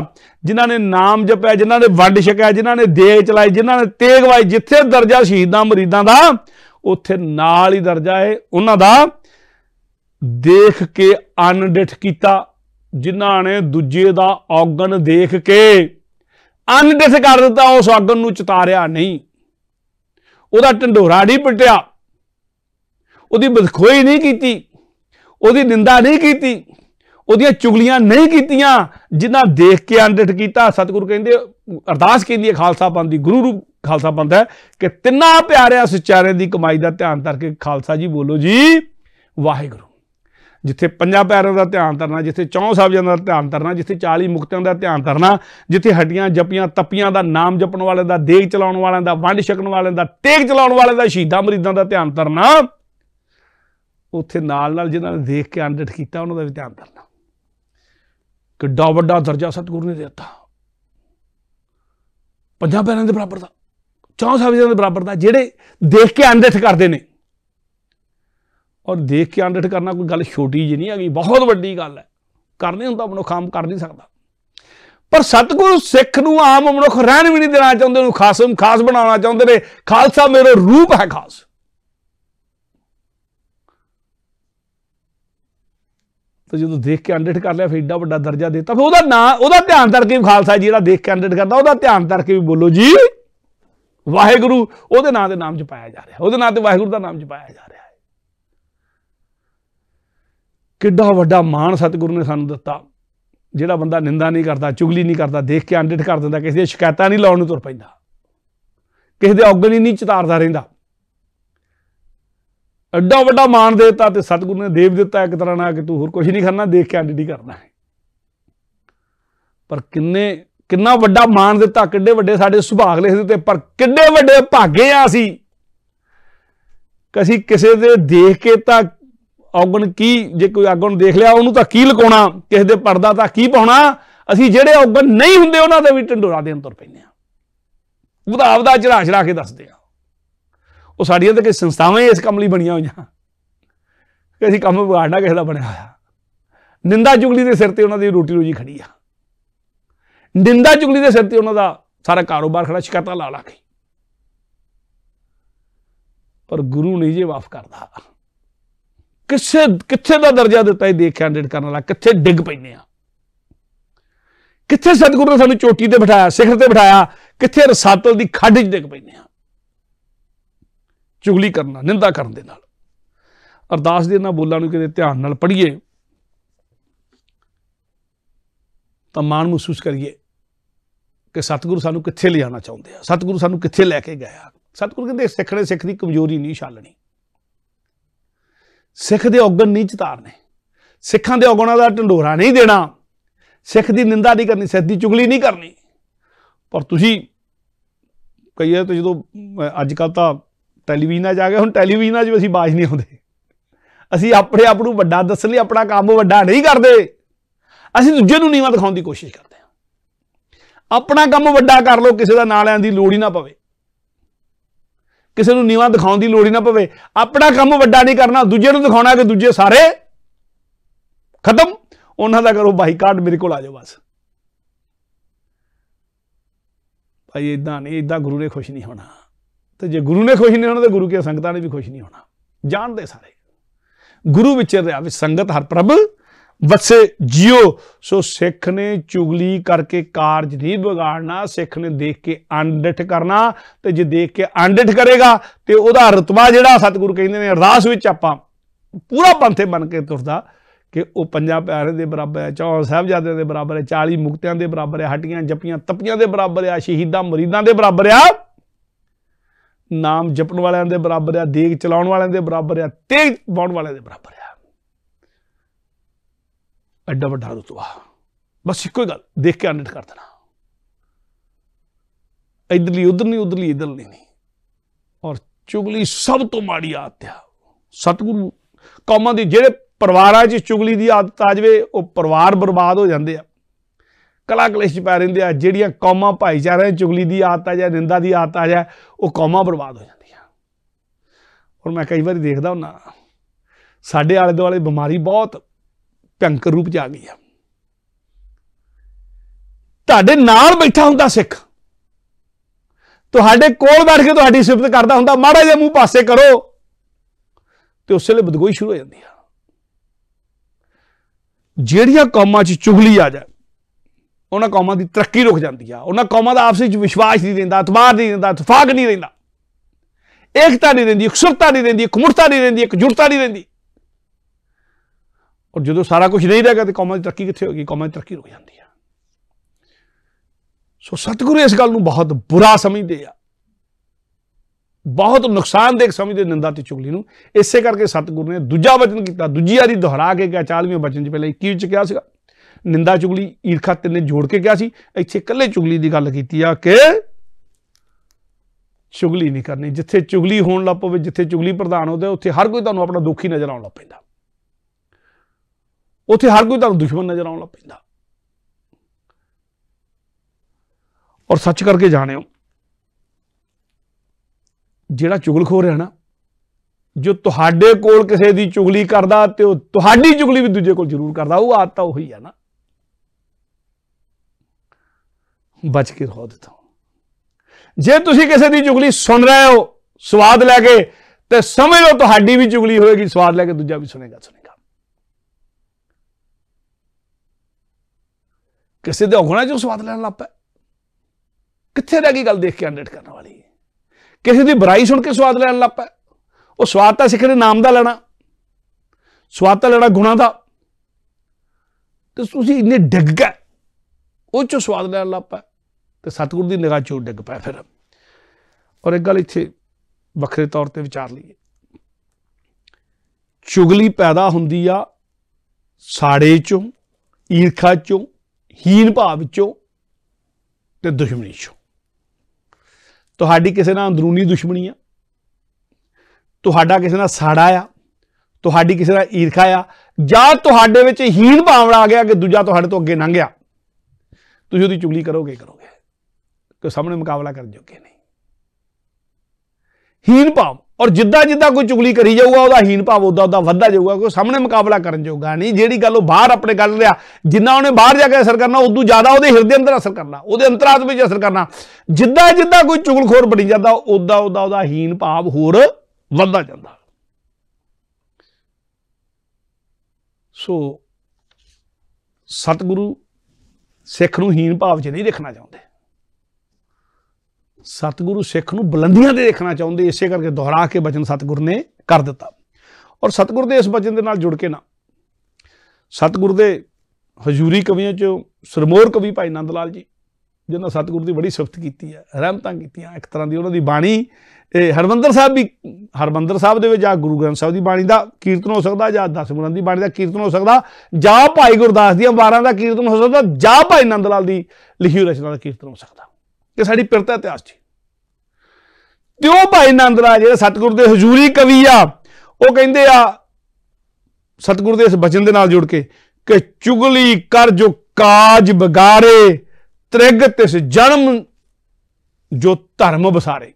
[SPEAKER 1] ਜਿਨ੍ਹਾਂ ਨੇ ਨਾਮ ਜਪਿਆ ਜਿਨ੍ਹਾਂ ਨੇ ਵੰਡ ਛਕਿਆ ਜਿਨ੍ਹਾਂ ਨੇ ਦੇਹ ਚਲਾਈ ਜਿਨ੍ਹਾਂ ਨੇ ਤੇਗ ਵਾਈ ਜਿੱਥੇ ਦਰਜਾ ਸ਼ਹੀਦਾਂ ਮਰੀਦਾਂ ਦਾ ਉੱਥੇ ਨਾਲ ਹੀ ਦਰਜਾ ਹੈ ਉਹਨਾਂ ਦਾ ਦੇਖ ਕੇ ਅਨਡਿਠ ਕੀਤਾ ਜਿਨ੍ਹਾਂ ਨੇ ਦੂਜੇ ਦਾ ਔਗਣ ਦੇਖ ਕੇ ਅਨਡਿਸ ਕਰ ਦਿੱਤਾ ਉਸ ਔਗਣ ਨੂੰ ਚਤਾਰਿਆ ਨਹੀਂ ਉਹਦਾ ਢੰਡੋਰਾ ਨਹੀਂ ਪਟਿਆ ਉਹਦੀ ਬਦਖੋਈ ਨਹੀਂ ਕੀਤੀ ਉਹਦੀ ਨਿੰਦਾ ਨਹੀਂ ਕੀਤੀ ਉਹਦੀਆਂ ਚੁਗਲੀਆਂ ਨਹੀਂ ਕੀਤੀਆਂ ਜਿਨ੍ਹਾਂ ਦੇਖ ਕੇ ਅਨਡਿਸ ਕੀਤਾ ਸਤਿਗੁਰੂ ਕਹਿੰਦੇ ਅਰਦਾਸ ਕੀਤੀ ਹੈ ਖਾਲਸਾ ਪੰਥ ਦੀ ਗੁਰੂ ਰੂਪ ਖਾਲਸਾ ਪੰਥ ਹੈ ਕਿ ਤਿੰਨਾ ਪਿਆਰਿਆ ਸਚਾਰੇ ਦੀ ਕਮਾਈ ਦਾ ਧਿਆਨ ਕਰਕੇ ਖਾਲਸਾ ਜੀ ਬੋਲੋ ਜੀ ਵਾਹਿਗੁਰੂ ਜਿੱਥੇ ਪੰਜਾਂ ਪੈਰਾਂ ਦਾ ਧਿਆਨ ਧਰਨਾ ਜਿੱਥੇ ਚੌਂ ਸਾਬਜਾਂ ਦਾ ਧਿਆਨ ਧਰਨਾ ਜਿੱਥੇ 40 ਮੁਕਤਿਆਂ ਦਾ ਧਿਆਨ ਧਰਨਾ ਜਿੱਥੇ ਹੱਡੀਆਂ ਜਪੀਆਂ ਤਪੀਆਂ ਦਾ ਨਾਮ ਜਪਣ ਵਾਲਿਆਂ ਦਾ ਦੇਗ ਚਲਾਉਣ ਵਾਲਿਆਂ ਦਾ ਵੰਡ ਛਕਣ ਵਾਲਿਆਂ ਦਾ ਤੇਗ ਚਲਾਉਣ ਵਾਲਿਆਂ ਦਾ ਸ਼ਹੀਦਾਂ ਮਰੀਦਾਂ ਦਾ ਧਿਆਨ ਧਰਨਾ ਉੱਥੇ ਨਾਲ ਨਾਲ ਜਿਨ੍ਹਾਂ ਨੇ ਦੇਖ ਕੇ ਅੰਡਰਟ ਕੀਤਾ ਉਹਨਾਂ ਦਾ ਵੀ ਧਿਆਨ ਧਰਨਾ ਕਿੱਡਾ ਵੱਡਾ ਦਰਜਾ ਸਤਿਗੁਰੂ ਨੇ ਦਿੱਤਾ ਪੰਜਾਂ ਪੈਰਾਂ ਦੇ ਬਰਾਬਰ ਦਾ ਚੌਂ ਸਾਬਜਾਂ ਦੇ ਬਰਾਬਰ ਦਾ ਜਿਹੜੇ ਦੇਖ ਕੇ ਅੰਡਰਟ ਕਰਦੇ ਨੇ ਔਰ ਦੇਖ ਕੇ ਅੰਡਰਟ ਕਰਨਾ ਕੋਈ ਗੱਲ ਛੋਟੀ ਜੀ ਨਹੀਂ ਹੈਗੀ ਬਹੁਤ ਵੱਡੀ ਗੱਲ ਹੈ ਕਰਨੇ ਹੁੰਦਾ ਮਨੁੱਖ ਆਮ ਕਰ ਨਹੀਂ ਸਕਦਾ ਪਰ ਸਤਗੁਰੂ ਸਿੱਖ ਨੂੰ ਆਮ ਮਨੁੱਖ ਰਹਿਣ ਵੀ ਨਹੀਂ ਦੇਣਾ ਚਾਹੁੰਦੇ ਉਹਨੂੰ ਖਾਸਮ ਖਾਸ ਬਣਾਉਣਾ ਚਾਹੁੰਦੇ ਨੇ ਖਾਲਸਾ ਮੇਰਾ ਰੂਪ ਹੈ ਖਾਸ ਤੇ ਜਦੋਂ ਦੇਖ ਕੇ ਅੰਡਰਟ ਕਰ ਲਿਆ ਫਿਰ ਏਡਾ ਵੱਡਾ ਦਰਜਾ ਦਿੱਤਾ ਫਿਰ ਉਹਦਾ ਨਾਂ ਉਹਦਾ ਧਿਆਨ ਧਰ ਕੇ ਖਾਲਸਾ ਜਿਹੜਾ ਦੇਖ ਕੇ ਅੰਡਰਟ ਕਰਦਾ ਉਹਦਾ ਧਿਆਨ ਧਰ ਕੇ ਵੀ ਬੋਲੋ ਜੀ ਵਾਹਿਗੁਰੂ ਉਹਦੇ ਨਾਂ ਦੇ ਨਾਮ ਚ ਪਾਇਆ ਜਾ ਰਿਹਾ ਉਹਦੇ ਨਾਂ ਤੇ ਵਾਹਿਗੁਰੂ ਦਾ ਨਾਮ ਚ ਪਾਇਆ ਜਾ ਰਿਹਾ ਕਿੱਡਾ ਵੱਡਾ ਮਾਣ ਸਤਿਗੁਰੂ ਨੇ ਸਾਨੂੰ ਦਿੱਤਾ ਜਿਹੜਾ ਬੰਦਾ ਨਿੰਦਾ ਨਹੀਂ ਕਰਦਾ ਚੁਗਲੀ ਨਹੀਂ ਕਰਦਾ ਦੇਖ ਕੇ ਅੰਡਿਟ ਕਰ ਦਿੰਦਾ ਕਿਸੇ ਦੀ ਸ਼ਿਕਾਇਤਾਂ ਨਹੀਂ ਲਾਉਣ ਨੂੰ ਤੁਰ ਪੈਂਦਾ ਕਿਸੇ ਦੇ ਔਗਣੀ ਨਹੀਂ ਚਿਤਾਰਦਾ ਰਹਿੰਦਾ ਐਡਾ ਵੱਡਾ ਮਾਣ ਦੇਤਾ ਤੇ ਸਤਿਗੁਰੂ ਨੇ ਦੇਵ ਦਿੱਤਾ ਇੱਕ ਤਰ੍ਹਾਂ ਨਾਲ ਕਿ ਤੂੰ ਹੋਰ ਕੁਝ ਨਹੀਂ ਕਰਨਾ ਦੇਖ ਕੇ ਅੰਡਿਟ ਹੀ ਕਰਨਾ ਹੈ ਪਰ ਕਿੰਨੇ ਕਿੰਨਾ ਵੱਡਾ ਮਾਣ ਦਿੱਤਾ ਕਿੱਡੇ ਵੱਡੇ ਸਾਡੇ ਸੁਭਾਗ ਲਿਖ ਤੇ ਪਰ ਕਿੱਡੇ ਵੱਡੇ ਭਾਗੇ ਆ ਅਸੀਂ ਕਸੀ ਕਿਸੇ ਦੇ ਦੇਖ ਕੇ ਤਾਂ ਔਗਣ ਕੀ ਜੇ ਕੋਈ ਔਗਣ ਦੇਖ ਲਿਆ ਉਹਨੂੰ ਤਾਂ ਕੀ ਲਕਾਉਣਾ ਕਿਸੇ ਦੇ ਪਰਦਾ ਤਾਂ ਕੀ ਪਾਉਣਾ ਅਸੀਂ ਜਿਹੜੇ ਔਗਣ ਨਹੀਂ ਹੁੰਦੇ ਉਹਨਾਂ ਦੇ ਵੀ ਢੰਡੋਰਾ ਦੇ ਅੰਦਰ ਪੈਂਦੇ ਆ ਉਹਦਾ ਦਾ ਚੜਾ ਚੜਾ ਕੇ ਦੱਸਦੇ ਆ ਉਹ ਸਾਡੀਆਂ ਤਾਂ ਕਿ ਸੰਸਥਾਵਾਂ ਇਸ ਕੰਮ ਲਈ ਬਣੀਆਂ ਹੋਈਆਂ ਕਿ ਅਸੀਂ ਕੰਮ ਵਿਗਾੜਨਾ ਕਿਸੇ ਦਾ ਬਣਿਆ ਹੋਇਆ ਨਿੰਦਾ ਚੁਗਲੀ ਦੇ ਸਿਰ ਤੇ ਉਹਨਾਂ ਦੀ ਰੋਟੀ ਰੋਜੀ ਖੜੀ ਆ ਨਿੰਦਾ ਚੁਗਲੀ ਦੇ ਸਿਰ ਤੇ ਉਹਨਾਂ ਦਾ ਸਾਰਾ ਕਾਰੋਬਾਰ ਖੜਾ ਸ਼ਿਕਾਇਤਾਂ ਲਾ ਲਾ ਕੇ ਪਰ ਗੁਰੂ ਨਹੀਂ ਜੇ ਮਾਫ ਕਰਦਾ ਕਿਸੇ ਕਿੱਥੇ ਦਾ ਦਰਜਾ ਦਿੱਤਾ ਇਹ ਦੇਖ ਕੈਂਡੀਡੇਟ ਕਰਨ ਵਾਲਾ ਕਿੱਥੇ ਡਿੱਗ ਪੈਨੇ ਆ ਕਿੱਥੇ ਸਤਿਗੁਰੂ ਨੇ ਸਾਨੂੰ ਚੋਟੀ ਤੇ ਬਿਠਾਇਆ ਸਿਖਰ ਤੇ ਬਿਠਾਇਆ ਕਿੱਥੇ ਰਸਾਤਲ ਦੀ ਖੱਡ 'ਚ ਡਿੱਗ ਪੈਨੇ ਆ ਚੁਗਲੀ ਕਰਨਾ ਨਿੰਦਾ ਕਰਨ ਦੇ ਨਾਲ ਅਰਦਾਸ ਦੇ ਇਹਨਾਂ ਬੋਲਾਂ ਨੂੰ ਕਿਤੇ ਧਿਆਨ ਨਾਲ ਪੜ੍ਹੀਏ ਤਾਂ ਮਾਣ ਮਹਿਸੂਸ ਕਰੀਏ ਕਿ ਸਤਿਗੁਰੂ ਸਾਨੂੰ ਕਿੱਥੇ ਲਿਜਾਣਾ ਚਾਹੁੰਦੇ ਆ ਸਤਿਗੁਰੂ ਸਾਨੂੰ ਕਿੱਥੇ ਲੈ ਕੇ ਗਿਆ ਸਤਿਗੁਰੂ ਕਹਿੰਦੇ ਸਿੱਖਣੇ ਸਿੱਖ ਦੀ ਕਮਜ਼ੋਰੀ ਨਹੀਂ ਛਾਲਣੀ ਸਿੱਖ ਦੇ ਔਗਣ ਨਹੀਂ ਚਤਾਰਨੇ ਸਿੱਖਾਂ ਦੇ ਔਗਣਾਂ ਦਾ ਢੰਡੋਰਾ ਨਹੀਂ ਦੇਣਾ ਸਿੱਖ ਦੀ ਨਿੰਦਾ ਨਹੀਂ ਕਰਨੀ ਸਿੱਖ ਦੀ ਚੁਗਲੀ ਨਹੀਂ ਕਰਨੀ ਪਰ ਤੁਸੀਂ ਕਈਏ ਤਾਂ ਜਦੋਂ ਅੱਜ ਕੱਲ ਤਾਂ ਟੈਲੀਵਿਜ਼ਨਾਂ 'ਚ ਆ ਗਏ ਹੁਣ ਟੈਲੀਵਿਜ਼ਨਾਂ 'ਚ ਅਸੀਂ ਬਾਜ ਨਹੀਂ ਆਉਂਦੇ ਅਸੀਂ ਆਪਣੇ ਆਪ ਨੂੰ ਵੱਡਾ ਦੱਸਣ ਲਈ ਆਪਣਾ ਕੰਮ ਵੱਡਾ ਨਹੀਂ ਕਰਦੇ ਅਸੀਂ ਦੂਜੇ ਨੂੰ ਨੀਵਾ ਦਿਖਾਉਣ ਦੀ ਕੋਸ਼ਿਸ਼ ਕਰਦੇ ਹਾਂ ਆਪਣਾ ਕੰਮ ਵੱਡਾ ਕਰ ਲੋ ਕਿਸੇ ਦਾ ਨਾਂ ਲੈਣ ਦੀ ਲੋੜ ਹੀ ਨਾ ਪਵੇ ਕਿਸੇ ਨੂੰ ਨੀਵਾ ਦਿਖਾਉਣ ਦੀ ਲੋੜ ਹੀ ਨਾ ਪਵੇ ਆਪਣਾ ਕੰਮ ਵੱਡਾ ਨਹੀਂ ਕਰਨਾ ਦੂਜੇ ਨੂੰ ਦਿਖਾਉਣਾ ਕਿ ਦੂਜੇ ਸਾਰੇ ਖਤਮ ਉਹਨਾਂ ਦਾ ਕਰੋ ਬਾਈਕਾਟ ਮੇਰੇ ਕੋਲ ਆ ਜਾਓ ਬਸ ਭਾਈ ਇਦਾਂ ਨਹੀਂ ਇਦਾਂ ਗੁਰੂ ਨੇ ਖੁਸ਼ ਨਹੀਂ ਹੋਣਾ ਤੇ ਜੇ ਗੁਰੂ ਨੇ ਖੁਸ਼ ਨਹੀਂ ਹੋਣਾ ਤੇ ਗੁਰੂ ਕੀ ਸੰਗਤਾਂ ਨੇ ਵੀ ਖੁਸ਼ ਨਹੀਂ ਹੋਣਾ ਜਾਣਦੇ ਸਾਰੇ ਗੁਰੂ ਵਿਚਰ ਰਿਹਾ ਵੀ ਸੰਗਤ ਹਰ ਪ੍ਰਭ ਵਸੇ ਜਿਓ ਸੋ ਸਿੱਖ ਨੇ ਚੁਗਲੀ ਕਰਕੇ ਕਾਰਜ ਨਹੀਂ ਵਿਗਾੜਨਾ ਸਿੱਖ ਨੇ ਦੇਖ ਕੇ ਅੰਡਟ ਕਰਨਾ ਤੇ ਜੇ ਦੇਖ ਕੇ ਅੰਡਟ ਕਰੇਗਾ ਤੇ ਉਹਦਾ ਰਤਬਾ ਜਿਹੜਾ ਸਤਿਗੁਰੂ ਕਹਿੰਦੇ ਨੇ ਅਰਦਾਸ ਵਿੱਚ ਆਪਾਂ ਪੂਰਾ ਪੰਥੇ ਬਣ ਕੇ ਤੁਰਦਾ ਕਿ ਉਹ ਪੰਜਾਂ ਪਿਆਰੇ ਦੇ ਬਰਾਬਰ ਹੈ ਚੌਂ ਸਾਹਿਬਜ਼ਾਦਿਆਂ ਦੇ ਬਰਾਬਰ ਹੈ 40 ਮੁਕਤਿਆਂ ਦੇ ਬਰਾਬਰ ਹੈ ਹਟੀਆਂ ਜਪੀਆਂ ਤਪੀਆਂ ਦੇ ਬਰਾਬਰ ਹੈ ਸ਼ਹੀਦਾਂ ਮਰੀਦਾਂ ਦੇ ਬਰਾਬਰ ਹੈ ਨਾਮ ਜਪਣ ਵਾਲਿਆਂ ਦੇ ਬਰਾਬਰ ਹੈ ਦੇਗ ਚਲਾਉਣ ਵਾਲਿਆਂ ਦੇ ਬਰਾਬਰ ਹੈ ਤੇਗ ਬਾਉਣ ਵਾਲਿਆਂ ਦੇ ਬਰਾਬਰ ਹੈ ਐਡਾ ਵੱਡਾ ਰਤਵਾ ਬਸ ਇੱਕੋ ਗੱਲ ਦੇਖ ਕੇ ਅਨਟ ਕਰ ਦੇਣਾ ਇਧਰਲੀ ਉਧਰ ਉਧਰਲੀ ਇਧਰ ਨਹੀਂ ਔਰ ਚੁਗਲੀ ਸਭ ਤੋਂ ਮਾੜੀ ਆਦਤ ਆ ਸਤਗੁਰੂ ਕੌਮਾਂ ਦੇ ਜਿਹੜੇ ਪਰਿਵਾਰਾਂ 'ਚ ਚੁਗਲੀ ਦੀ ਆਦਤ ਆ ਜਾਵੇ ਉਹ ਪਰਿਵਾਰ ਬਰਬਾਦ ਹੋ ਜਾਂਦੇ ਆ ਕਲਾ ਕਲੇਸ਼ ਪੈ ਰਹਿੰਦੇ ਆ ਜਿਹੜੀਆਂ ਕੌਮਾਂ ਭਾਈਚਾਰਿਆਂ ਚੁਗਲੀ ਦੀ ਆਦਤ ਆ ਜਾਂ ਨਿੰਦਾ ਦੀ ਆਦਤ ਆ ਜਾ ਉਹ ਕੌਮਾਂ ਬਰਬਾਦ ਹੋ ਜਾਂਦੀਆਂ ਔਰ ਮੈਂ ਕਈ ਵਾਰੀ ਦੇਖਦਾ ਹੁੰਨਾ ਸਾਡੇ ਆਲੇ ਦੁਆਲੇ ਬਿਮਾਰੀ ਬਹੁਤ ਭਿਆਨਕ ਰੂਪ ਚ ਆ ਗਈ ਆ ਤੁਹਾਡੇ ਨਾਲ ਬੈਠਾ ਹੁੰਦਾ ਸਿੱਖ ਤੁਹਾਡੇ ਕੋਲ ਬੈਠ ਕੇ ਤੁਹਾਡੀ ਸਿਫਤ ਕਰਦਾ ਹੁੰਦਾ ਮਾੜਾ ਜਿਹਾ ਮੂੰਹ ਪਾਸੇ ਕਰੋ ਤੇ ਉਸੇ ਲਈ ਬਦਗੋਈ ਸ਼ੁਰੂ ਹੋ ਜਾਂਦੀ ਆ ਜਿਹੜੀਆਂ ਕੌਮਾਂ 'ਚ ਚੁਗਲੀ ਆ ਜਾ ਉਹਨਾਂ ਕੌਮਾਂ ਦੀ ਤਰੱਕੀ ਰੁਕ ਜਾਂਦੀ ਆ ਉਹਨਾਂ ਕੌਮਾਂ ਦਾ ਆਪਸ ਵਿੱਚ ਵਿਸ਼ਵਾਸ ਨਹੀਂ ਰਹਿੰਦਾ ਇਤਬਾਰ ਨਹੀਂ ਰਹਿੰਦਾ ਇਤਫਾਕ ਨਹੀਂ ਰਹਿੰਦਾ ਇਕਤਾ ਨਹੀਂ ਰਹਿੰਦੀ ਇਕਸੁਰਤਾ ਨਹੀਂ ਰਹਿੰਦੀ ਇਕਮੁਰਤਾ ਨਹੀਂ ਰਹਿੰਦੀ ਇਕਜੁਟਤਾ ਨਹੀਂ ਰਹਿੰਦੀ ਔਰ ਜਦੋਂ ਸਾਰਾ ਕੁਝ ਨਹੀਂ ਰਹੇਗਾ ਤੇ ਕੌਮਾਂ ਦੀ ਤਰੱਕੀ ਕਿੱਥੇ ਹੋਗੀ ਕੌਮਾਂ ਦੀ ਤਰੱਕੀ ਰੁਕ ਜਾਂਦੀ ਆ ਸੋ ਸਤਿਗੁਰੂ ਇਸ ਗੱਲ ਨੂੰ ਬਹੁਤ ਬੁਰਾ ਸਮਝਦੇ ਆ ਬਹੁਤ ਦੇਖ ਸਮਝਦੇ ਨਿੰਦਾ ਤੇ ਚੁਗਲੀ ਨੂੰ ਇਸੇ ਕਰਕੇ ਸਤਿਗੁਰੂ ਨੇ ਦੂਜਾ ਵਚਨ ਕੀਤਾ ਦੂਜੀ ਵਾਰੀ ਦੁਹਰਾ ਕੇ ਕਿਹਾ 40ਵੇਂ ਵਚਨ ਚ ਪਹਿਲਾਂ 21 ਚ ਕਿਹਾ ਸੀਗਾ ਨਿੰਦਾ ਚੁਗਲੀ ਈਰਖਾ ਤਿੰਨੇ ਜੋੜ ਕੇ ਕਿਹਾ ਸੀ ਇੱਥੇ ਇਕੱਲੇ ਚੁਗਲੀ ਦੀ ਗੱਲ ਕੀਤੀ ਆ ਕਿ ਚੁਗਲੀ ਨਹੀਂ ਕਰਨੀ ਜਿੱਥੇ ਚੁਗਲੀ ਹੋਣ ਲੱਪੋਵੇ ਜਿੱਥੇ ਚੁਗਲੀ ਪ੍ਰਧਾਨ ਹੁੰਦਾ ਉੱਥੇ ਹਰ ਕੋਈ ਤੁਹਾਨੂੰ ਆਪਣਾ ਦੁਖੀ ਨਜ਼ਰ ਆਉਣ ਲੱਪੈਂਦਾ उत हर कोई तुम दुश्मन नजर आने लग पा और सच करके जाने जोड़ा खो रहा ना जो थोड़े तो कोई चुगली करता तो चुगली भी दूजे को जरूर करता वो आदत उ ना बच के रो दिता जे तुम किसी की चुगली सुन रहे हो स्वाद लैके तो समझ लो तो भी चुगली होगी स्वाद लैके दूजा भी सुनेगा सुने ਕਿਸੇ ਦੇ ਔਗਣਾ ਚੋਂ ਸਵਾਦ ਲੈਣ ਲੱਪਾ ਕਿੱਥੇ ਰਹਿ ਗਈ ਗੱਲ ਦੇਖ ਕੇ ਅੰਡੇਟ ਕਰਨ ਵਾਲੀ ਕਿਸੇ ਦੀ ਬੁਰਾਈ ਸੁਣ ਕੇ ਸਵਾਦ ਲੈਣ ਲੱਪਾ ਉਹ ਸਵਾਦ ਤਾਂ ਸਿੱਖ ਦੇ ਨਾਮ ਦਾ ਲੈਣਾ ਸਵਾਦ ਤਾਂ ਲੈਣਾ ਗੁਣਾ ਦਾ ਤੇ ਤੁਸੀਂ ਇੰਨੇ ਡਿੱਗ ਗਏ ਉਹ ਚੋਂ ਸਵਾਦ ਲੈਣ ਲੱਪਾ ਤੇ ਸਤਗੁਰ ਦੀ ਨਿਗਾਹ ਚੋਂ ਡਿੱਗ ਪਿਆ ਫਿਰ ਔਰ ਇੱਕ ਗੱਲ ਇੱਥੇ ਵੱਖਰੇ ਤੌਰ ਤੇ ਵਿਚਾਰ ਲਈਏ ਚੁਗਲੀ ਪੈਦਾ ਹੁੰਦੀ ਆ ਸਾੜੇ ਚੋਂ ਈਰਖਾ ਚੋਂ ਹੀਨ ਭਾਵ ਵਿੱਚੋਂ ਤੇ ਦੁਸ਼ਮਣੀ ਚੋਂ ਤੁਹਾਡੀ ਕਿਸੇ ਨਾਲ ਅੰਦਰੂਨੀ ਦੁਸ਼ਮਣੀ ਆ ਤੁਹਾਡਾ ਕਿਸੇ ਨਾਲ ਸਾੜਾ ਆ ਤੁਹਾਡੀ ਕਿਸੇ ਨਾਲ ਈਰਖਾ ਆ ਜਾਂ ਤੁਹਾਡੇ ਵਿੱਚ ਹੀਨ ਭਾਵਨਾ ਆ ਗਿਆ ਕਿ ਦੂਜਾ ਤੁਹਾਡੇ ਤੋਂ ਅੱਗੇ ਲੰਘ ਗਿਆ ਤੁਸੀਂ ਉਹਦੀ ਚੁਗਲੀ ਕਰੋਗੇ ਕਰੋਗੇ ਕਿ ਸਾਹਮਣੇ ਮੁਕਾਬਲਾ ਕਰਨ ਜੋਗੇ ਨਹੀਂ ਹੀਨ ਭਾਵ ਔਰ ਜਿੱਦਾਂ ਜਿੱਦਾਂ ਕੋਈ ਚੁਗਲੀ ਕਰੀ ਜਾਊਗਾ ਉਹਦਾ ਹੀਨ ਭਾਵ ਉਦਾਂ ਉਦਾਂ ਵੱਧਦਾ ਜਾਊਗਾ ਕੋਈ ਸਾਹਮਣੇ ਮੁਕਾਬਲਾ ਕਰਨ ਜਾਊਗਾ ਨਹੀਂ ਜਿਹੜੀ ਗੱਲ ਉਹ ਬਾਹਰ ਆਪਣੇ ਗੱਲ ਰਿਹਾ ਜਿੰਨਾ ਉਹਨੇ ਬਾਹਰ ਜਾ ਕੇ ਅਸਰ ਕਰਨਾ ਉਦੋਂ ਜ਼ਿਆਦਾ ਉਹਦੇ ਹਿਰਦੇ ਅੰਦਰ ਅਸਰ ਕਰਨਾ ਉਹਦੇ ਅੰਤਰਾਤਮ ਵਿੱਚ ਅਸਰ ਕਰਨਾ ਜਿੱਦਾਂ ਜਿੱਦਾਂ ਕੋਈ ਚੁਗਲਖੋਰ ਬਣੀ ਜਾਂਦਾ ਉਦਾਂ ਉਦਾਂ ਉਹਦਾ ਹੀਨ ਭਾਵ ਹੋਰ ਵੱਧਦਾ ਜਾਂਦਾ ਸੋ ਸਤਿਗੁਰੂ ਸਿੱਖ ਨੂੰ ਹੀਨ ਭਾਵ 'ਚ ਨਹੀਂ ਦੇਖਣਾ ਚਾਹੁੰਦੇ ਸਤਿਗੁਰੂ ਸਿੱਖ ਨੂੰ ਬੁਲੰਦੀਆਂ ਤੇ ਦੇਖਣਾ ਚਾਹੁੰਦੇ ਇਸੇ ਕਰਕੇ ਦੁਹਰਾ ਕੇ ਬਚਨ ਸਤਿਗੁਰ ਨੇ ਕਰ ਦਿੱਤਾ ਔਰ ਸਤਿਗੁਰ ਦੇ ਇਸ ਬਚਨ ਦੇ ਨਾਲ ਜੁੜ ਕੇ ਨਾ ਸਤਿਗੁਰ ਦੇ ਹਜ਼ੂਰੀ ਕਵੀਆਂ ਚ ਸਰਮੋਰ ਕਵੀ ਭਾਈ ਨੰਦ ਲਾਲ ਜੀ ਜਿਨ੍ਹਾਂ ਸਤਿਗੁਰ ਦੀ ਬੜੀ ਸਿਫਤ ਕੀਤੀ ਹੈ ਰਹਿਮਤਾਂ ਕੀਤੀਆਂ ਇੱਕ ਤਰ੍ਹਾਂ ਦੀ ਉਹਨਾਂ ਦੀ ਬਾਣੀ ਇਹ ਹਰਮੰਦਰ ਸਾਹਿਬ ਵੀ ਹਰਮੰਦਰ ਸਾਹਿਬ ਦੇ ਵਿੱਚ ਜਾਂ ਗੁਰੂ ਗ੍ਰੰਥ ਸਾਹਿਬ ਦੀ ਬਾਣੀ ਦਾ ਕੀਰਤਨ ਹੋ ਸਕਦਾ ਜਾਂ ਦਸ ਗੁਰਾਂ ਦੀ ਬਾਣੀ ਦਾ ਕੀਰਤਨ ਹੋ ਸਕਦਾ ਜਾਂ ਭਾਈ ਗੁਰਦਾਸ ਦੀਆਂ ਵਾਰਾਂ ਦਾ ਕੀਰਤਨ ਹੋ ਸਕਦਾ ਜਾਂ ਭਾਈ ਨੰਦ ਲਾਲ ਦੀ ਲਿਖੀ ਰਚਨਾ ਦਾ ਕੀਰਤਨ ਹੋ ਸਕਦਾ ਕਿ ਸਾਡੀ ਪਿਰਤਾ ਇਤਿਹਾਸ 'ਚ ਤੇ ਉਹ ਭਾਈ ਨੰਦ ਰਾਜ ਜਿਹੜਾ ਸਤਿਗੁਰ ਦੇ ਹਜ਼ੂਰੀ ਕਵੀ ਆ ਉਹ ਕਹਿੰਦੇ ਆ ਸਤਿਗੁਰ ਦੇ ਇਸ ਬਚਨ ਦੇ ਨਾਲ ਜੁੜ ਕੇ ਕਿ ਚੁਗਲੀ ਕਰ ਜੋ ਕਾਜ ਬਗਾਰੇ ਤ੍ਰਿਗ ਤਿਸ ਜਨਮ ਜੋ ਧਰਮ ਬਸਾਰੇ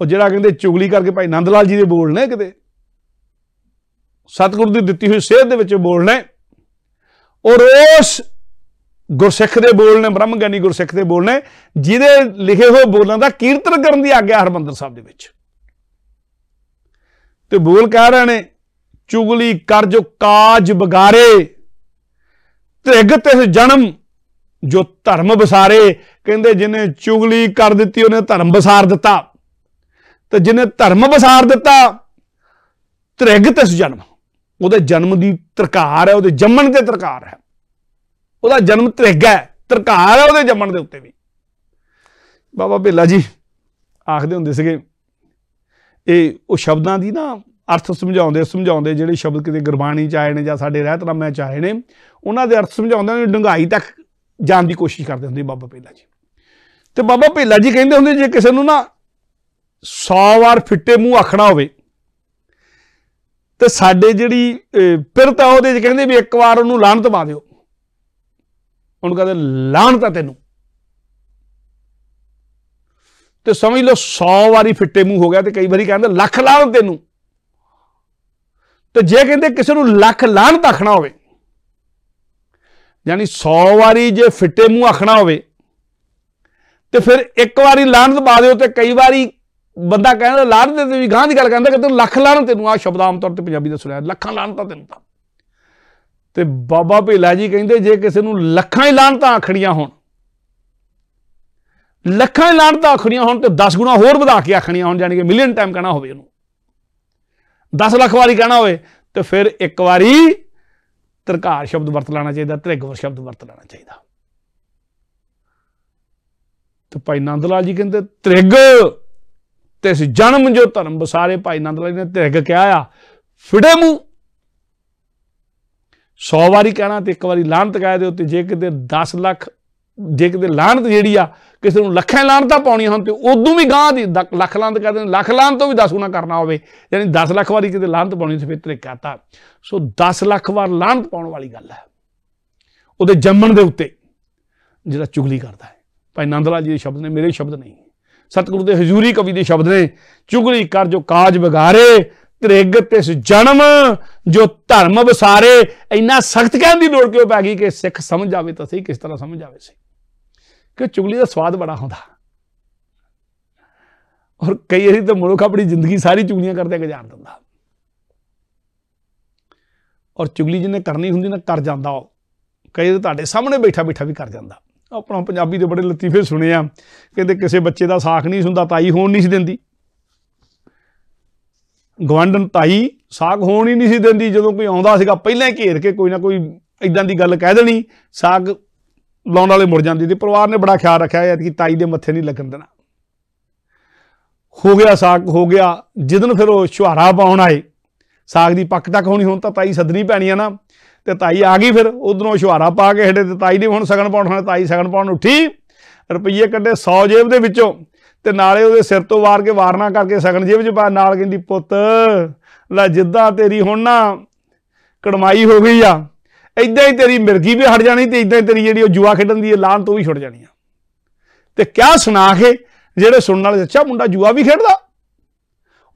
[SPEAKER 1] ਉਹ ਜਿਹੜਾ ਕਹਿੰਦੇ ਚੁਗਲੀ ਕਰਕੇ ਭਾਈ ਨੰਦ ਲਾਲ ਜੀ ਦੇ ਬੋਲ ਨੇ ਕਿਤੇ ਸਤਿਗੁਰ ਦੀ ਦਿੱਤੀ ਹੋਈ ਸੇਧ ਦੇ ਵਿੱਚ ਬੋਲ ਨੇ ਔਰ ਉਸ ਗੁਰਸਿੱਖ ਦੇ ਬੋਲ ਨੇ ਬ੍ਰਹਮ ਗਿਆਨੀ ਗੁਰਸਿੱਖ ਦੇ ਬੋਲ ਨੇ ਜਿਹਦੇ ਲਿਖੇ ਹੋਏ ਬੋਲਾਂ ਦਾ ਕੀਰਤਨ ਕਰਨ ਦੀ ਆਗਿਆ ਹਰਮੰਦਰ ਸਾਹਿਬ ਦੇ ਵਿੱਚ ਤੇ ਬੋਲ ਕਹਿ ਰਹੇ ਨੇ ਚੁਗਲੀ ਕਰ ਜੋ ਕਾਜ ਬਗਾਰੇ ਤ੍ਰਿਗ ਤਿਸ ਜਨਮ ਜੋ ਧਰਮ ਵਿਸਾਰੇ ਕਹਿੰਦੇ ਜਿਨੇ ਚੁਗਲੀ ਕਰ ਦਿੱਤੀ ਉਹਨੇ ਧਰਮ ਵਿਸਾਰ ਦਿੱਤਾ ਤੇ ਜਿਨੇ ਧਰਮ ਵਿਸਾਰ ਦਿੱਤਾ ਤ੍ਰਿਗ ਤਿਸ ਜਨਮ ਉਹਦੇ ਜਨਮ ਦੀ ਤਰਕਾਰ ਹੈ ਉਹਦੇ ਜੰਮਣ ਤੇ ਤਰਕਾਰ ਹੈ ਉਹਦਾ ਜਨਮ ਤ੍ਰਿਗਾ ਹੈ ਤਰਕਾਰ ਹੈ ਉਹਦੇ ਜੰਮਣ ਦੇ ਉੱਤੇ ਵੀ ਬਾਬਾ ਭੇਲਾ ਜੀ ਆਖਦੇ ਹੁੰਦੇ ਸੀਗੇ ਇਹ ਉਹ ਸ਼ਬਦਾਂ ਦੀ ਨਾ ਅਰਥ ਸਮਝਾਉਂਦੇ ਸਮਝਾਉਂਦੇ ਜਿਹੜੇ ਸ਼ਬਦ ਕਿਤੇ ਗੁਰਬਾਣੀ ਚ ਆਏ ਨੇ ਜਾਂ ਸਾਡੇ ਰਹਿਤਨਾਮੇ ਚ ਆਏ ਨੇ ਉਹਨਾਂ ਦੇ ਅਰਥ ਸਮਝਾਉਂਦੇ ਨੇ ਡੰਗਾਈ ਤੱਕ ਜਾਣ ਦੀ ਕੋਸ਼ਿਸ਼ ਕਰਦੇ ਹੁੰਦੇ ਬਾਬਾ ਭੇਲਾ ਜੀ ਤੇ ਬਾਬਾ ਭੇਲਾ ਜੀ ਕਹਿੰਦੇ ਹੁੰਦੇ ਜੇ ਕਿਸੇ ਨੂੰ ਨਾ 100 ਵਾਰ ਫਿੱਟੇ ਮੂੰਹ ਆਖਣਾ ਹੋਵੇ ਤੇ ਸਾਡੇ ਜਿਹੜੀ ਪਿਰਤ ਆ ਉਹਦੇ ਚ ਕਹਿੰਦੇ ਵੀ ਇੱਕ ਵਾਰ ਉਹਨੂੰ ਲਾਹਨਤ ਪਾ ਦਿਓ ਹੁਣ ਕਹਿੰਦੇ ਲਾਹਣਤਾ ਤੈਨੂੰ ਤੇ ਸਮਝ ਲਓ 100 ਵਾਰੀ ਫਿੱਟੇ ਮੂੰਹ ਹੋ ਗਿਆ ਤੇ ਕਈ ਵਾਰੀ ਕਹਿੰਦੇ ਲੱਖ ਲਾਹਣ ਤੈਨੂੰ ਤੇ ਜੇ ਕਹਿੰਦੇ ਕਿਸੇ ਨੂੰ ਲੱਖ ਲਾਹਣ ਤਖਣਾ ਹੋਵੇ ਯਾਨੀ 100 ਵਾਰੀ ਜੇ ਫਿੱਟੇ ਮੂੰਹ ਆਖਣਾ ਹੋਵੇ ਤੇ ਫਿਰ ਇੱਕ ਵਾਰੀ ਲਾਹਣ ਦਬਾ ਦਿਓ ਤੇ ਕਈ ਵਾਰੀ ਬੰਦਾ ਕਹਿੰਦਾ ਦੇ ਤੇ ਵੀ ਗਾਂ ਦੀ ਗੱਲ ਕਹਿੰਦਾ ਕਿ ਤੈਨੂੰ ਲੱਖ ਲਾਹਣ ਤੈਨੂੰ ਆ ਸ਼ਬਦ ਆਮ ਤੌਰ ਤੇ ਪੰਜਾਬੀ ਦਾ ਸੁਣਿਆ ਲੱਖਾਂ ਲਾਹਣਤਾ ਤੈਨੂੰ ਤਾਂ ਤੇ ਬਾਬਾ ਭੇਲਾ ਜੀ ਕਹਿੰਦੇ ਜੇ ਕਿਸੇ ਨੂੰ ਲੱਖਾਂ ਹੀ ਲਾਣ ਤਾਂ ਆਖੜੀਆਂ ਹੋਣ ਲੱਖਾਂ ਹੀ ਤਾਂ ਆਖੜੀਆਂ ਹੋਣ ਤੇ 10 ਗੁਣਾ ਹੋਰ ਵਧਾ ਕੇ ਆਖਣੀਆਂ ਹੋਣ ਜਾਨੀ ਕਿ ਮਿਲੀਅਨ ਟਾਈਮ ਕਹਿਣਾ ਹੋਵੇ ਉਹਨੂੰ 10 ਲੱਖ ਵਾਰੀ ਕਹਿਣਾ ਹੋਵੇ ਤੇ ਫਿਰ ਇੱਕ ਵਾਰੀ ਤਰਕਾਰ ਸ਼ਬਦ ਵਰਤ ਲੈਣਾ ਚਾਹੀਦਾ ਤ੍ਰਿਗਵਰ ਸ਼ਬਦ ਵਰਤ ਲੈਣਾ ਚਾਹੀਦਾ ਤੇ ਭਾਈ ਨੰਦ ਲਾਲ ਜੀ ਕਹਿੰਦੇ ਤ੍ਰਿਗ ਤੇ ਜਨਮ ਜੋ ਧਰਮ ਬਸਾਰੇ ਭਾਈ ਨੰਦ ਲਾਲ ਜੀ ਨੇ ਤ੍ਰਿਗ ਕਿਹਾ ਆ ਫਿੜੇ ਮੂੰਹ 100 ਵਾਰੀ ਕਹਿਣਾ ਤੇ ਇੱਕ ਵਾਰੀ ਲਾਹਨਤ ਕਹਿ ਦੇ ਤੇ ਜੇ ਕਿਤੇ 10 ਲੱਖ ਜੇ ਕਿਤੇ ਲਾਹਨਤ ਜਿਹੜੀ ਆ ਕਿਸੇ ਨੂੰ ਲੱਖਾਂ ਲਾਹਨਤਾਂ ਪਾਉਣੀਆਂ ਹਨ ਤੇ ਉਦੋਂ ਵੀ ਗਾਂ ਦੀ ਲੱਖ ਲਾਹਨਤ ਕਰਦੇ ਨੇ ਲੱਖ ਲਾਹਨਤ ਤੋਂ ਵੀ 10 ਗੁਣਾ ਕਰਨਾ ਹੋਵੇ ਯਾਨੀ 10 ਲੱਖ ਵਾਰੀ ਕਿਤੇ ਲਾਹਨਤ ਪਾਉਣੀ ਸੀ ਫਿਰ ਕਹਤਾ ਸੋ 10 ਲੱਖ ਵਾਰ ਲਾਹਨਤ ਪਾਉਣ ਵਾਲੀ ਗੱਲ ਹੈ ਉਹਦੇ ਜੰਮਣ ਦੇ ਉੱਤੇ ਜਿਹੜਾ ਚੁਗਲੀ ਕਰਦਾ ਹੈ ਭਾਈ ਨੰਦ ਲਾਲ ਜੀ ਦੇ ਸ਼ਬਦ ਨੇ ਮੇਰੇ ਸ਼ਬਦ ਨਹੀਂ ਸਤਿਗੁਰੂ ਦੇ ਹਜ਼ੂਰੀ ਕਵੀ ਦੇ ਸ਼ਬਦ ਨੇ ਚੁਗਲੀ ਕਰ ਜੋ ਕਾਜ ਵਿਗਾਰੇ ਤ੍ਰਿਗ ਤਿਸ ਜਨਮ ਜੋ ਧਰਮ ਵਿਸਾਰੇ ਇੰਨਾ ਸਖਤ ਕਹਿਣ ਦੀ ਲੋੜ ਕਿਉਂ ਪੈ ਗਈ ਕਿ ਸਿੱਖ ਸਮਝ ਜਾਵੇ ਤਾਂ ਸਹੀ ਕਿਸ ਤਰ੍ਹਾਂ ਸਮਝ ਆਵੇ ਸੀ ਕਿ ਚੁਗਲੀ ਦਾ ਸਵਾਦ ਬੜਾ ਹੁੰਦਾ ਔਰ ਕਈ ਵਾਰੀ ਤਾਂ ਮਨੁੱਖ ਆਪਣੀ ਜ਼ਿੰਦਗੀ ਸਾਰੀ ਚੁਗਲੀਆਂ ਕਰਦੇ ਗੁਜ਼ਾਰ ਦਿੰਦਾ ਔਰ ਚੁਗਲੀ ਜਿਹਨੇ ਕਰਨੀ ਹੁੰਦੀ ਨਾ ਕਰ ਜਾਂਦਾ ਉਹ ਕਈ ਵਾਰ ਤੁਹਾਡੇ ਸਾਹਮਣੇ ਬੈਠਾ ਬੈਠਾ ਵੀ ਕਰ ਜਾਂਦਾ ਆਪਣਾ ਪੰਜਾਬੀ ਦੇ ਬੜੇ ਲਤੀਫੇ ਸੁਣੇ ਆ ਕਹਿੰਦੇ ਕਿਸੇ ਬੱਚੇ ਦਾ ਸਾਖ ਨਹੀਂ ਹੁੰਦਾ ਤਾਈ ਹੋਣ ਨਹੀਂ ਸੀ ਦਿੰਦੀ ਗਵੰਡਨ ਤਾਈ ਸਾਗ ਹੋਣ ਹੀ ਨਹੀਂ ਸੀ ਦਿੰਦੀ ਜਦੋਂ ਕੋਈ ਆਉਂਦਾ ਸੀਗਾ ਪਹਿਲਾਂ ਘੇਰ ਕੇ ਕੋਈ ਨਾ ਕੋਈ ਇਦਾਂ ਦੀ ਗੱਲ ਕਹਿ ਦੇਣੀ ਸਾਗ ਲਾਉਣ ਵਾਲੇ ਮੁੜ ਜਾਂਦੇ ਤੇ ਪਰਿਵਾਰ ਨੇ ਬੜਾ ਖਿਆਲ ਰੱਖਿਆ ਐ ਕਿ ਤਾਈ ਦੇ ਮੱਥੇ ਨਹੀਂ ਲੱਗਣ ਦੇਣਾ ਹੋ ਗਿਆ ਸਾਗ ਹੋ ਗਿਆ ਜਿੱਦਨ ਫਿਰ ਉਹ ਛੁਹਾਰਾ ਪਾਉਣ ਆਏ ਸਾਗ ਦੀ ਪੱਕ ਤੱਕ ਹੋਣੀ ਹੁਣ ਤਾਂ ਤਾਈ ਸਦਨੀ ਪੈਣੀ ਆ ਨਾ ਤੇ ਤਾਈ ਆ ਗਈ ਫਿਰ ਉਧਰੋਂ ਛੁਹਾਰਾ ਪਾ ਕੇ ਹਟੇ ਤੇ ਤਾਈ ਨੇ ਹੁਣ ਸਗਣ ਪਾਉਣ ਤਾਈ ਸਗਣ ਪਾਉਣ ਉੱਠੀ ਰੁਪਈਏ ਕੱਢੇ 100 ਜੇਬ ਦੇ ਵਿੱਚੋਂ ਤੇ ਨਾਲੇ ਉਹਦੇ ਸਿਰ ਤੋਂ ਵਾਰ ਕੇ ਵਾਰਨਾ ਕਰਕੇ ਸਗਣ ਜੇਬ 'ਚ ਪਾ ਨਾਲ ਕਹਿੰਦੀ ਪੁੱਤ ਲੈ ਜਿੱਦਾਂ ਤੇਰੀ ਹੁਣ ਨਾ ਕੜਮਾਈ ਹੋ ਗਈ ਆ ਇਦਾਂ ਹੀ ਤੇਰੀ ਮਿਰਗੀ ਵੀ ਹਟ ਜਾਣੀ ਤੇ ਇਦਾਂ ਹੀ ਤੇਰੀ ਜਿਹੜੀ ਉਹ ਜੂਆ ਖੇਡਣ ਦੀ ਐਲਾਨ ਤੋਂ ਵੀ ਛੁੱਟ ਜਾਣੀ ਆ ਤੇ ਕਿਆ ਸੁਣਾ ਕੇ ਜਿਹੜੇ ਸੁਣਨ ਵਾਲੇ ਅੱਛਾ ਮੁੰਡਾ ਜੂਆ ਵੀ ਖੇਡਦਾ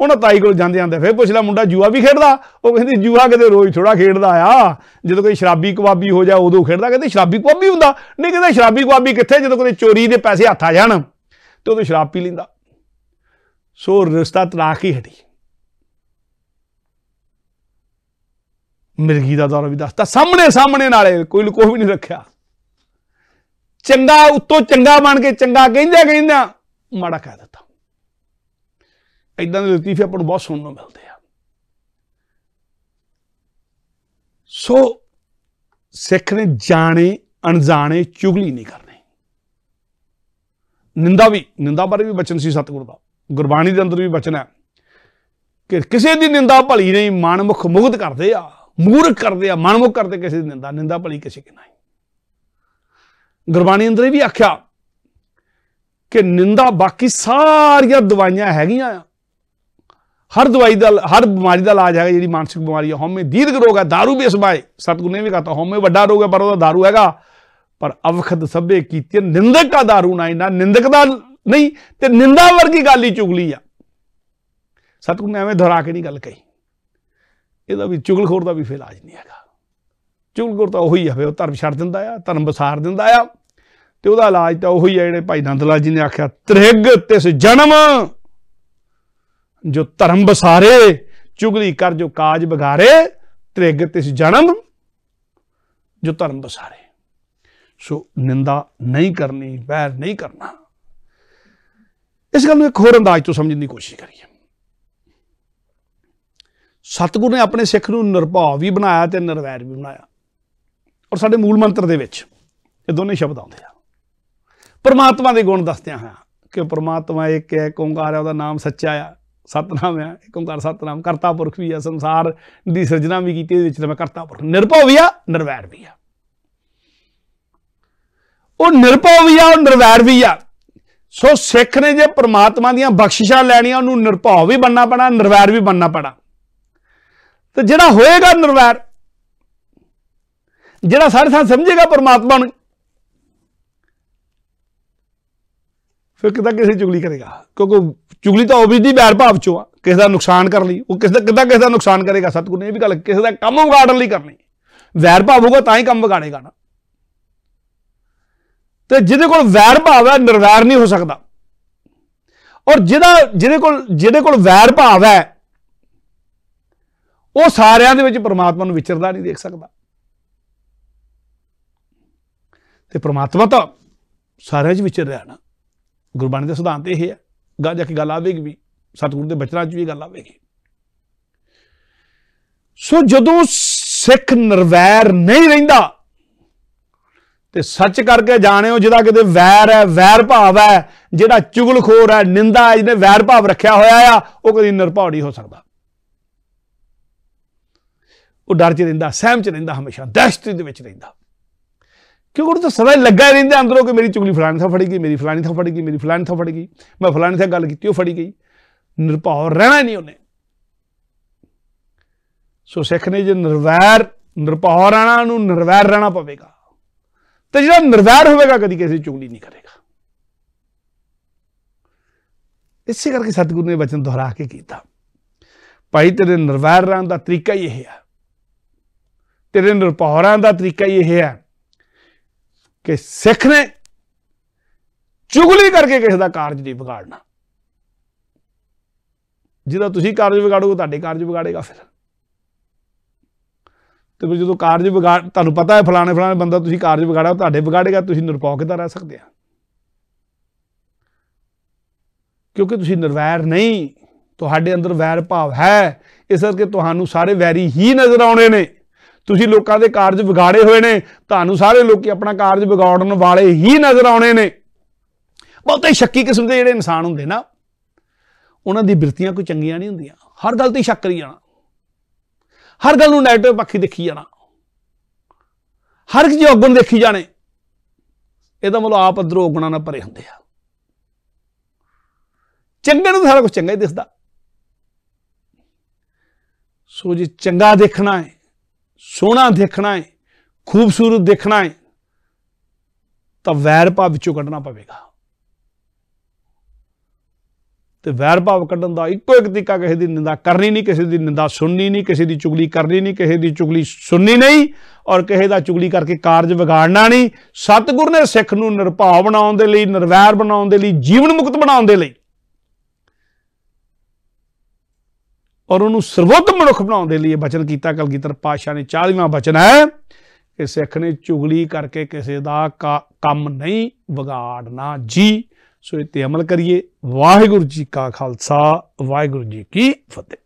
[SPEAKER 1] ਉਹਨਾਂ ਤਾਈ ਕੋਲ ਜਾਂਦੇ ਆਂਦੇ ਫੇਰ ਪੁੱਛ ਲੈ ਮੁੰਡਾ ਜੂਆ ਵੀ ਖੇਡਦਾ ਉਹ ਕਹਿੰਦੀ ਜੂਆ ਕਿਤੇ ਰੋਜ਼ ਥੋੜਾ ਖੇਡਦਾ ਆ ਜਦੋਂ ਕੋਈ ਸ਼ਰਾਬੀ ਕਵਾਬੀ ਹੋ ਜਾ ਉਦੋਂ ਖੇਡਦਾ ਕਹਿੰਦੇ ਸ਼ਰਾਬੀ ਕਵਾਬੀ ਹੁੰਦਾ ਨਹੀਂ ਕਹਿੰਦਾ ਸ਼ਰਾਬੀ ਕਵਾਬੀ ਕਿੱਥੇ ਜਦੋਂ ਕੋਈ ਚੋਰੀ ਦੇ ਪੈਸੇ ਹੱਥ ਆ ਜਾਣ ਤੇ ਉਦੋਂ ਸ਼ਰਾਬ ਪੀ ਲਿੰਦਾ ਸੋ ਰਿਸ਼ਤਾ ਤਲਾਕ ਹੀ ਹਟੀ ਮਿਰਗੀ ਦਾ ਦਰ ਵੀ ਦੱਸਦਾ ਸਾਹਮਣੇ ਸਾਹਮਣੇ ਨਾਲੇ ਕੋਈ ਲੁਕੋ ਵੀ ਨਹੀਂ ਰੱਖਿਆ ਚੰਗਾ ਉੱਤੋਂ ਚੰਗਾ ਬਣ ਕੇ ਚੰਗਾ ਕਹਿੰਦਾ ਕਹਿੰਦਾ ਮਾੜਾ ਕਹਿ ਦਿੱਤਾ ਇਦਾਂ ਦੇ ਲਤੀਫੇ ਆਪਾਂ ਨੂੰ ਬਹੁਤ ਸੁਣਨ ਨੂੰ ਮਿਲਦੇ ਆ ਸੋ ਸਿੱਖ ਨੇ ਜਾਣੇ ਅਣਜਾਣੇ ਚੁਗਲੀ ਨਹੀਂ ਕਰਨੀ ਨਿੰਦਾ ਵੀ ਨਿੰਦਾ ਬਾਰੇ ਵੀ ਬਚਨ ਸੀ ਸਤਿਗੁਰ ਦਾ ਗੁਰਬਾਣੀ ਦੇ ਅੰਦਰ ਵੀ ਬਚਨ ਹੈ ਕਿ ਕਿਸੇ ਦੀ ਨਿੰਦਾ ਭਲੀ ਨਹੀਂ ਮਨਮੁਖ ਮੁਗਧ ਕਰਦੇ ਆ ਮੂਰਖ ਕਰਦੇ ਆ ਮਨਮੁਖ ਕਰਦੇ ਕਿਸੇ ਦੀ ਨਿੰਦਾ ਨਿੰਦਾ ਭਲੀ ਕਿਸੇ ਕੀ ਨਹੀਂ ਗੁਰਬਾਣੀ ਅੰਦਰ ਇਹ ਵੀ ਆਖਿਆ ਕਿ ਨਿੰਦਾ ਬਾਕੀ ਸਾਰੀਆਂ ਦਵਾਈਆਂ ਹੈਗੀਆਂ ਆ ਹਰ ਦਵਾਈ ਦਾ ਹਰ ਬਿਮਾਰੀ ਦਾ ਇਲਾਜ ਹੈਗਾ ਜਿਹੜੀ ਮਾਨਸਿਕ ਬਿਮਾਰੀ ਹੈ ਹਉਮੈ ਦੀਰਘ ਰੋਗ ਹੈ दारू ਬਾਏ ਸਤਗੁਰ ਨੇ ਵੀ ਕਹਤਾ ਹਉਮੈ ਵੱਡਾ ਰੋਗ ਹੈ ਪਰ ਉਹਦਾ दारू ਹੈਗਾ ਪਰ ਅਵਖਦ ਸਭੇ ਕੀਤੀ ਨਿੰਦਕ ਦਾ ਦਾਰੂ ਨਾ ਇਹਦਾ ਨਿੰਦਕ ਦਾ ਨਹੀਂ ਤੇ ਨਿੰਦਾ ਵਰਗੀ ਗੱਲ ਹੀ ਚੁਗਲੀ ਆ ਸਤਿਗੁਰੂ ਨੇ ਐਵੇਂ ਧਰਾ ਕੇ ਨਹੀਂ ਗੱਲ ਕਹੀ ਇਹਦਾ ਵੀ ਚੁਗਲਖੋਰ ਦਾ ਵੀ ਫੇਲਾਜ ਨਹੀਂ ਹੈਗਾ ਚੁਗਲਖੋਰ ਤਾਂ ਉਹੀ ਆ ਫੇ ਉਹ ਧਰਮ ਛੱਡ ਦਿੰਦਾ ਆ ਧਰਮ ਵਿਸਾਰ ਦਿੰਦਾ ਆ ਤੇ ਉਹਦਾ ਇਲਾਜ ਤਾਂ ਉਹੀ ਆ ਜਿਹੜੇ ਭਾਈ ਨੰਦ ਲਾਲ ਜੀ ਨੇ ਆਖਿਆ ਤ੍ਰਿਗ ਤਿਸ ਜਨਮ ਜੋ ਧਰਮ ਵਿਸਾਰੇ ਚੁਗਲੀ ਕਰ ਜੋ ਕਾਜ ਬਗਾਰੇ ਤ੍ਰਿਗ ਤਿਸ ਜਨਮ ਜੋ ਧਰਮ ਵਿਸਾਰੇ ਸੋ ਨਿੰਦਾ ਨਹੀਂ ਕਰਨੀ ਵੈਰ ਨਹੀਂ ਕਰਨਾ ਇਸ ਗੱਲ ਨੂੰ ਇੱਕ ਹੋਰ ਅੰਦਾਜ਼ ਤੋਂ ਸਮਝਣ ਦੀ ਕੋਸ਼ਿਸ਼ ਕਰੀਏ ਸਤਗੁਰੂ ਨੇ ਆਪਣੇ ਸਿੱਖ ਨੂੰ ਨਿਰਭਉ ਵੀ ਬਣਾਇਆ ਤੇ ਨਿਰਵੈਰ ਵੀ ਬਣਾਇਆ ਔਰ ਸਾਡੇ ਮੂਲ ਮੰਤਰ ਦੇ ਵਿੱਚ ਇਹ ਦੋਨੇ ਸ਼ਬਦ ਆਉਂਦੇ ਆ ਪਰਮਾਤਮਾ ਦੇ ਗੁਣ ਦੱਸਦੇ ਹਾਂ ਕਿ ਪਰਮਾਤਮਾ ਇੱਕ ਹੈ ਓੰਕਾਰ ਹੈ ਉਹਦਾ ਨਾਮ ਸੱਚਾ ਆ ਸਤਨਾਮ ਹੈ ਇੱਕ ਓੰਕਾਰ ਸਤਨਾਮ ਕਰਤਾ ਪੁਰਖ ਵੀ ਆ ਸੰਸਾਰ ਦੀ ਸਿਰਜਣਾ ਵੀ ਕੀਤੀ ਇਹਦੇ ਵਿੱਚ ਤੇ ਮੈਂ ਕਰਤਾ ਪੁਰਖ ਨਿਰਭਉ ਵੀ ਆ ਨਿਰਵੈਰ ਵੀ ਆ ਉਹ ਨਿਰਭਉ ਵੀ ਆ ਉਹ ਨਿਰਵੈਰ ਵੀ ਆ ਸੋ ਸਿੱਖ ਨੇ ਜੇ ਪ੍ਰਮਾਤਮਾ ਦੀਆਂ ਬਖਸ਼ਿਸ਼ਾਂ ਲੈਣੀਆਂ ਉਹਨੂੰ ਨਿਰਭਉ ਵੀ ਬੰਨਣਾ ਪੈਣਾ ਨਿਰਵੈਰ ਵੀ ਬੰਨਣਾ ਪੈਣਾ ਤੇ ਜਿਹੜਾ ਹੋਏਗਾ ਨਿਰਵੈਰ ਜਿਹੜਾ ਸਾਰੇ ਸਾਥ ਸਮਝੇਗਾ ਪ੍ਰਮਾਤਮਾ ਨੂੰ ਫਿਰ ਕਿਦਾਂ ਕਿਸੇ ਚੁਗਲੀ ਕਰੇਗਾ ਕਿਉਂਕਿ ਚੁਗਲੀ ਤਾਂ ਓਬੀਡੀ ਬੈਰ ਭਾਵ ਚੋਂ ਆ ਕਿਸੇ ਦਾ ਨੁਕਸਾਨ ਕਰ ਲਈ ਉਹ ਕਿਸੇ ਦਾ ਕਿਦਾਂ ਕਿਸੇ ਦਾ ਨੁਕਸਾਨ ਕਰੇਗਾ ਸਤਗੁਰ ਨੇ ਇਹ ਵੀ ਗੱਲ ਕਿਸੇ ਦਾ ਕੰਮ ਵਿਗਾੜਨ ਲਈ ਕਰਨੀ ਵੈਰ ਭਾਵ ਹੋਗਾ ਤਾਂ ਹੀ ਕੰਮ ਵਿਗਾੜੇਗਾ ਨਾ ਤੇ ਜਿਹਦੇ ਕੋਲ ਵੈਰ ਭਾਵ ਹੈ ਨਿਰਵੈਰ ਨਹੀਂ ਹੋ ਸਕਦਾ ਔਰ ਜਿਹਦਾ ਜਿਹਦੇ ਕੋਲ ਜਿਹਦੇ ਕੋਲ ਵੈਰ ਭਾਵ ਹੈ ਉਹ ਸਾਰਿਆਂ ਦੇ ਵਿੱਚ ਪ੍ਰਮਾਤਮਾ ਨੂੰ ਵਿਚਰਦਾ ਨਹੀਂ ਦੇਖ ਸਕਦਾ ਤੇ ਪ੍ਰਮਾਤਮਾ ਤਾਂ ਸਾਰਿਆਂ 'ਚ ਵਿਚਰ ਰਿਹਾ ਨਾ ਗੁਰਬਾਣੀ ਦੇ ਸਿਧਾਂਤ ਇਹ ਹੈ ਗਾ ਜਾ ਕੇ ਗੱਲ ਆਵੇਗੀ ਵੀ ਸਤਗੁਰ ਦੇ ਬਚਨਾਂ 'ਚ ਵੀ ਗੱਲ ਆਵੇਗੀ ਸੋ ਜਦੋਂ ਸਿੱਖ ਨਿਰਵੈਰ ਨਹੀਂ ਰਹਿੰਦਾ ਤੇ ਸੱਚ ਕਰਕੇ ਜਾਣਿਓ ਜਿਹਦਾ ਕਿਤੇ ਵੈਰ ਹੈ ਵੈਰ ਭਾਵ ਹੈ ਜਿਹੜਾ ਚੁਗਲਖੋਰ ਹੈ ਨਿੰਦਾ ਹੈ ਜਿਹਨੇ ਵੈਰ ਭਾਵ ਰੱਖਿਆ ਹੋਇਆ ਆ ਉਹ ਕਦੀ ਨਿਰਭਉ ਨਹੀਂ ਹੋ ਸਕਦਾ ਉਹ ਡਰ ਚ ਰਹਿੰਦਾ ਸਹਿਮ ਚ ਰਹਿੰਦਾ ਹਮੇਸ਼ਾ ਦਹਿਸ਼ਤ ਦੇ ਵਿੱਚ ਰਹਿੰਦਾ ਕਿਉਂਕਿ ਉਹ ਤਾਂ ਸਦਾ ਲੱਗਾ ਰਹਿੰਦਾ ਅੰਦਰੋਂ ਕਿ ਮੇਰੀ ਚੁਗਲੀ ਫਲਾਣੀ ਥਾਂ ਫੜੀ ਗਈ ਮੇਰੀ ਫਲਾਣੀ ਥਾਂ ਫੜੀ ਗਈ ਮੇਰੀ ਫਲਾਣੀ ਥਾਂ ਫੜੀ ਗਈ ਮੈਂ ਫਲਾਣੀ ਥਾਂ ਗੱਲ ਕੀਤੀ ਉਹ ਫੜੀ ਗਈ ਨਿਰਭਉ ਰਹਿਣਾ ਨਹੀਂ ਉਹਨੇ ਸੋ ਸਿੱਖ ਨੇ ਜੇ ਨਿਰਵੈਰ ਨਿਰਭਉ ਰਹਿਣਾ ਨੂੰ ਨਿਰਵੈਰ ਰਹਿਣਾ ਪਵੇਗਾ ਤੇ ਜਿਹੜਾ ਨਿਰਵੈਰ ਹੋਵੇਗਾ ਕਦੀ ਕਿਸੇ ਦੀ ਚੁਗਲੀ ਨਹੀਂ ਕਰੇਗਾ ਇਸੇ ਕਰਕੇ ਸਤਿਗੁਰੂ ਨੇ ਵਚਨ ਦੁਹਰਾ ਕੇ ਕੀਤਾ ਭਾਈ ਤੇਰੇ ਨਿਰਵੈਰ ਰਹਿਣ ਦਾ ਤਰੀਕਾ ਹੀ ਇਹ ਹੈ ਤੇਰੇ ਨਿਰਭਉ ਦਾ ਤਰੀਕਾ ਹੀ ਇਹ ਹੈ ਕਿ ਸਿੱਖ ਨੇ ਚੁਗਲੀ ਕਰਕੇ ਕਿਸੇ ਦਾ ਕਾਰਜ ਨਹੀਂ ਵਿਗਾੜਨਾ ਜਿਹਦਾ ਤੁਸੀਂ ਕਾਰਜ ਵਿਗਾੜੋਗੇ ਤੁਹਾਡੇ ਕਾਰਜ ਵਿਗਾੜੇਗਾ ਫਿਰ ਤੇ ਫਿਰ ਜਦੋਂ ਕਾਰਜ ਵਿਗਾੜ ਤੁਹਾਨੂੰ ਪਤਾ ਹੈ ਫਲਾਣੇ ਫਲਾਣੇ ਬੰਦਾ ਤੁਸੀਂ ਕਾਰਜ ਵਿਗਾੜਿਆ ਤੁਹਾਡੇ ਵਿਗਾੜੇਗਾ ਤੁਸੀਂ ਨਿਰਪੋਖ ਕਿਦਾਂ ਰਹਿ ਸਕਦੇ ਆ ਕਿਉਂਕਿ ਤੁਸੀਂ ਨਿਰਵੈਰ ਨਹੀਂ ਤੁਹਾਡੇ ਅੰਦਰ ਵੈਰ ਭਾਵ ਹੈ ਇਸ ਕਰਕੇ ਤੁਹਾਨੂੰ ਸਾਰੇ ਵੈਰੀ ਹੀ ਨਜ਼ਰ ਆਉਣੇ ਨੇ ਤੁਸੀਂ ਲੋਕਾਂ ਦੇ ਕਾਰਜ ਵਿਗਾੜੇ ਹੋਏ ਨੇ ਤੁਹਾਨੂੰ ਸਾਰੇ ਲੋਕੀ ਆਪਣਾ ਕਾਰਜ ਵਿਗਾੜਨ ਵਾਲੇ ਹੀ ਨਜ਼ਰ ਆਉਣੇ ਨੇ ਬਹੁਤੇ ਸ਼ੱਕੀ ਕਿਸਮ ਦੇ ਜਿਹੜੇ ਇਨਸਾਨ ਹੁੰਦੇ ਨਾ ਉਹਨਾਂ ਦੀ ਬਿਰਤੀਆਂ ਕੋਈ ਚੰਗੀਆਂ ਨਹੀਂ ਹੁੰਦੀਆਂ ਹਰ ਗੱਲ ਤੇ ਸ਼ੱਕ ਕਰੀ ਜਾਣਾ ਹਰ ਗੱਲ ਨੂੰ ਨੈਗੇਟਿਵ ਪੱਖੀ ਦੇਖੀ ਜਾਣਾ ਹਰ ਇੱਕ ਜੋ ਗੁਣ ਦੇਖੀ ਜਾਣੇ ਇਹਦਾ ਮਤਲਬ ਆਪ ਅੰਦਰੋਂ ਗੁਣਾ ਨਾਲ ਭਰੇ ਹੁੰਦੇ ਆ ਚੰਗੇ ਨੂੰ ਸਾਰਾ ਕੁਝ ਚੰਗਾ ਹੀ ਦਿਸਦਾ ਸੋ ਜੀ ਚੰਗਾ ਦੇਖਣਾ ਹੈ ਸੋਹਣਾ ਦੇਖਣਾ ਹੈ ਖੂਬਸੂਰਤ ਦੇਖਣਾ ਹੈ ਤਾਂ ਵੈਰ ਭਾਵ ਵਿੱਚੋਂ ਕੱਢਣਾ ਪਵੇਗਾ ਤੇ ਵੈਰ ਭਾਵ ਕੱਢਣ ਦਾ ਇੱਕੋ ਇੱਕ ਤਰੀਕਾ ਕਿਸੇ ਦੀ ਨਿੰਦਾ ਕਰਨੀ ਨਹੀਂ ਕਿਸੇ ਦੀ ਨਿੰਦਾ ਸੁਣਨੀ ਨਹੀਂ ਕਿਸੇ ਦੀ ਚੁਗਲੀ ਕਰਨੀ ਨਹੀਂ ਕਿਸੇ ਦੀ ਚੁਗਲੀ ਸੁਣਨੀ ਨਹੀਂ ਔਰ ਕਿਸੇ ਦਾ ਚੁਗਲੀ ਕਰਕੇ ਕਾਰਜ ਵਿਗਾੜਨਾ ਨਹੀਂ ਸਤਿਗੁਰ ਨੇ ਸਿੱਖ ਨੂੰ ਨਿਰਭਾਵ ਬਣਾਉਣ ਦੇ ਲਈ ਨਿਰਵੈਰ ਬਣਾਉਣ ਦੇ ਲਈ ਜੀਵਨ ਮੁਕਤ ਬਣਾਉਣ ਦੇ ਲਈ ਔਰ ਉਹਨੂੰ ਸਰਵੋਤਮ ਮਨੁੱਖ ਬਣਾਉਣ ਦੇ ਲਈ ਇਹ ਬਚਨ ਕੀਤਾ ਕਲਗੀਧਰ ਪਾਸ਼ਾ ਨੇ 40ਵਾਂ ਬਚਨ ਹੈ ਕਿ ਸਿੱਖ ਨੇ ਚੁਗਲੀ ਕਰਕੇ ਕਿਸੇ ਦਾ ਕੰਮ ਨਹੀਂ ਵਿਗਾੜਨਾ ਜੀ ਸੋ ਇਹ ਤੇ ਅਮਲ ਕਰੀਏ ਵਾਹਿਗੁਰੂ ਜੀ ਕਾ ਖਾਲਸਾ ਵਾਹਿਗੁਰੂ ਜੀ ਕੀ ਫਤਿਹ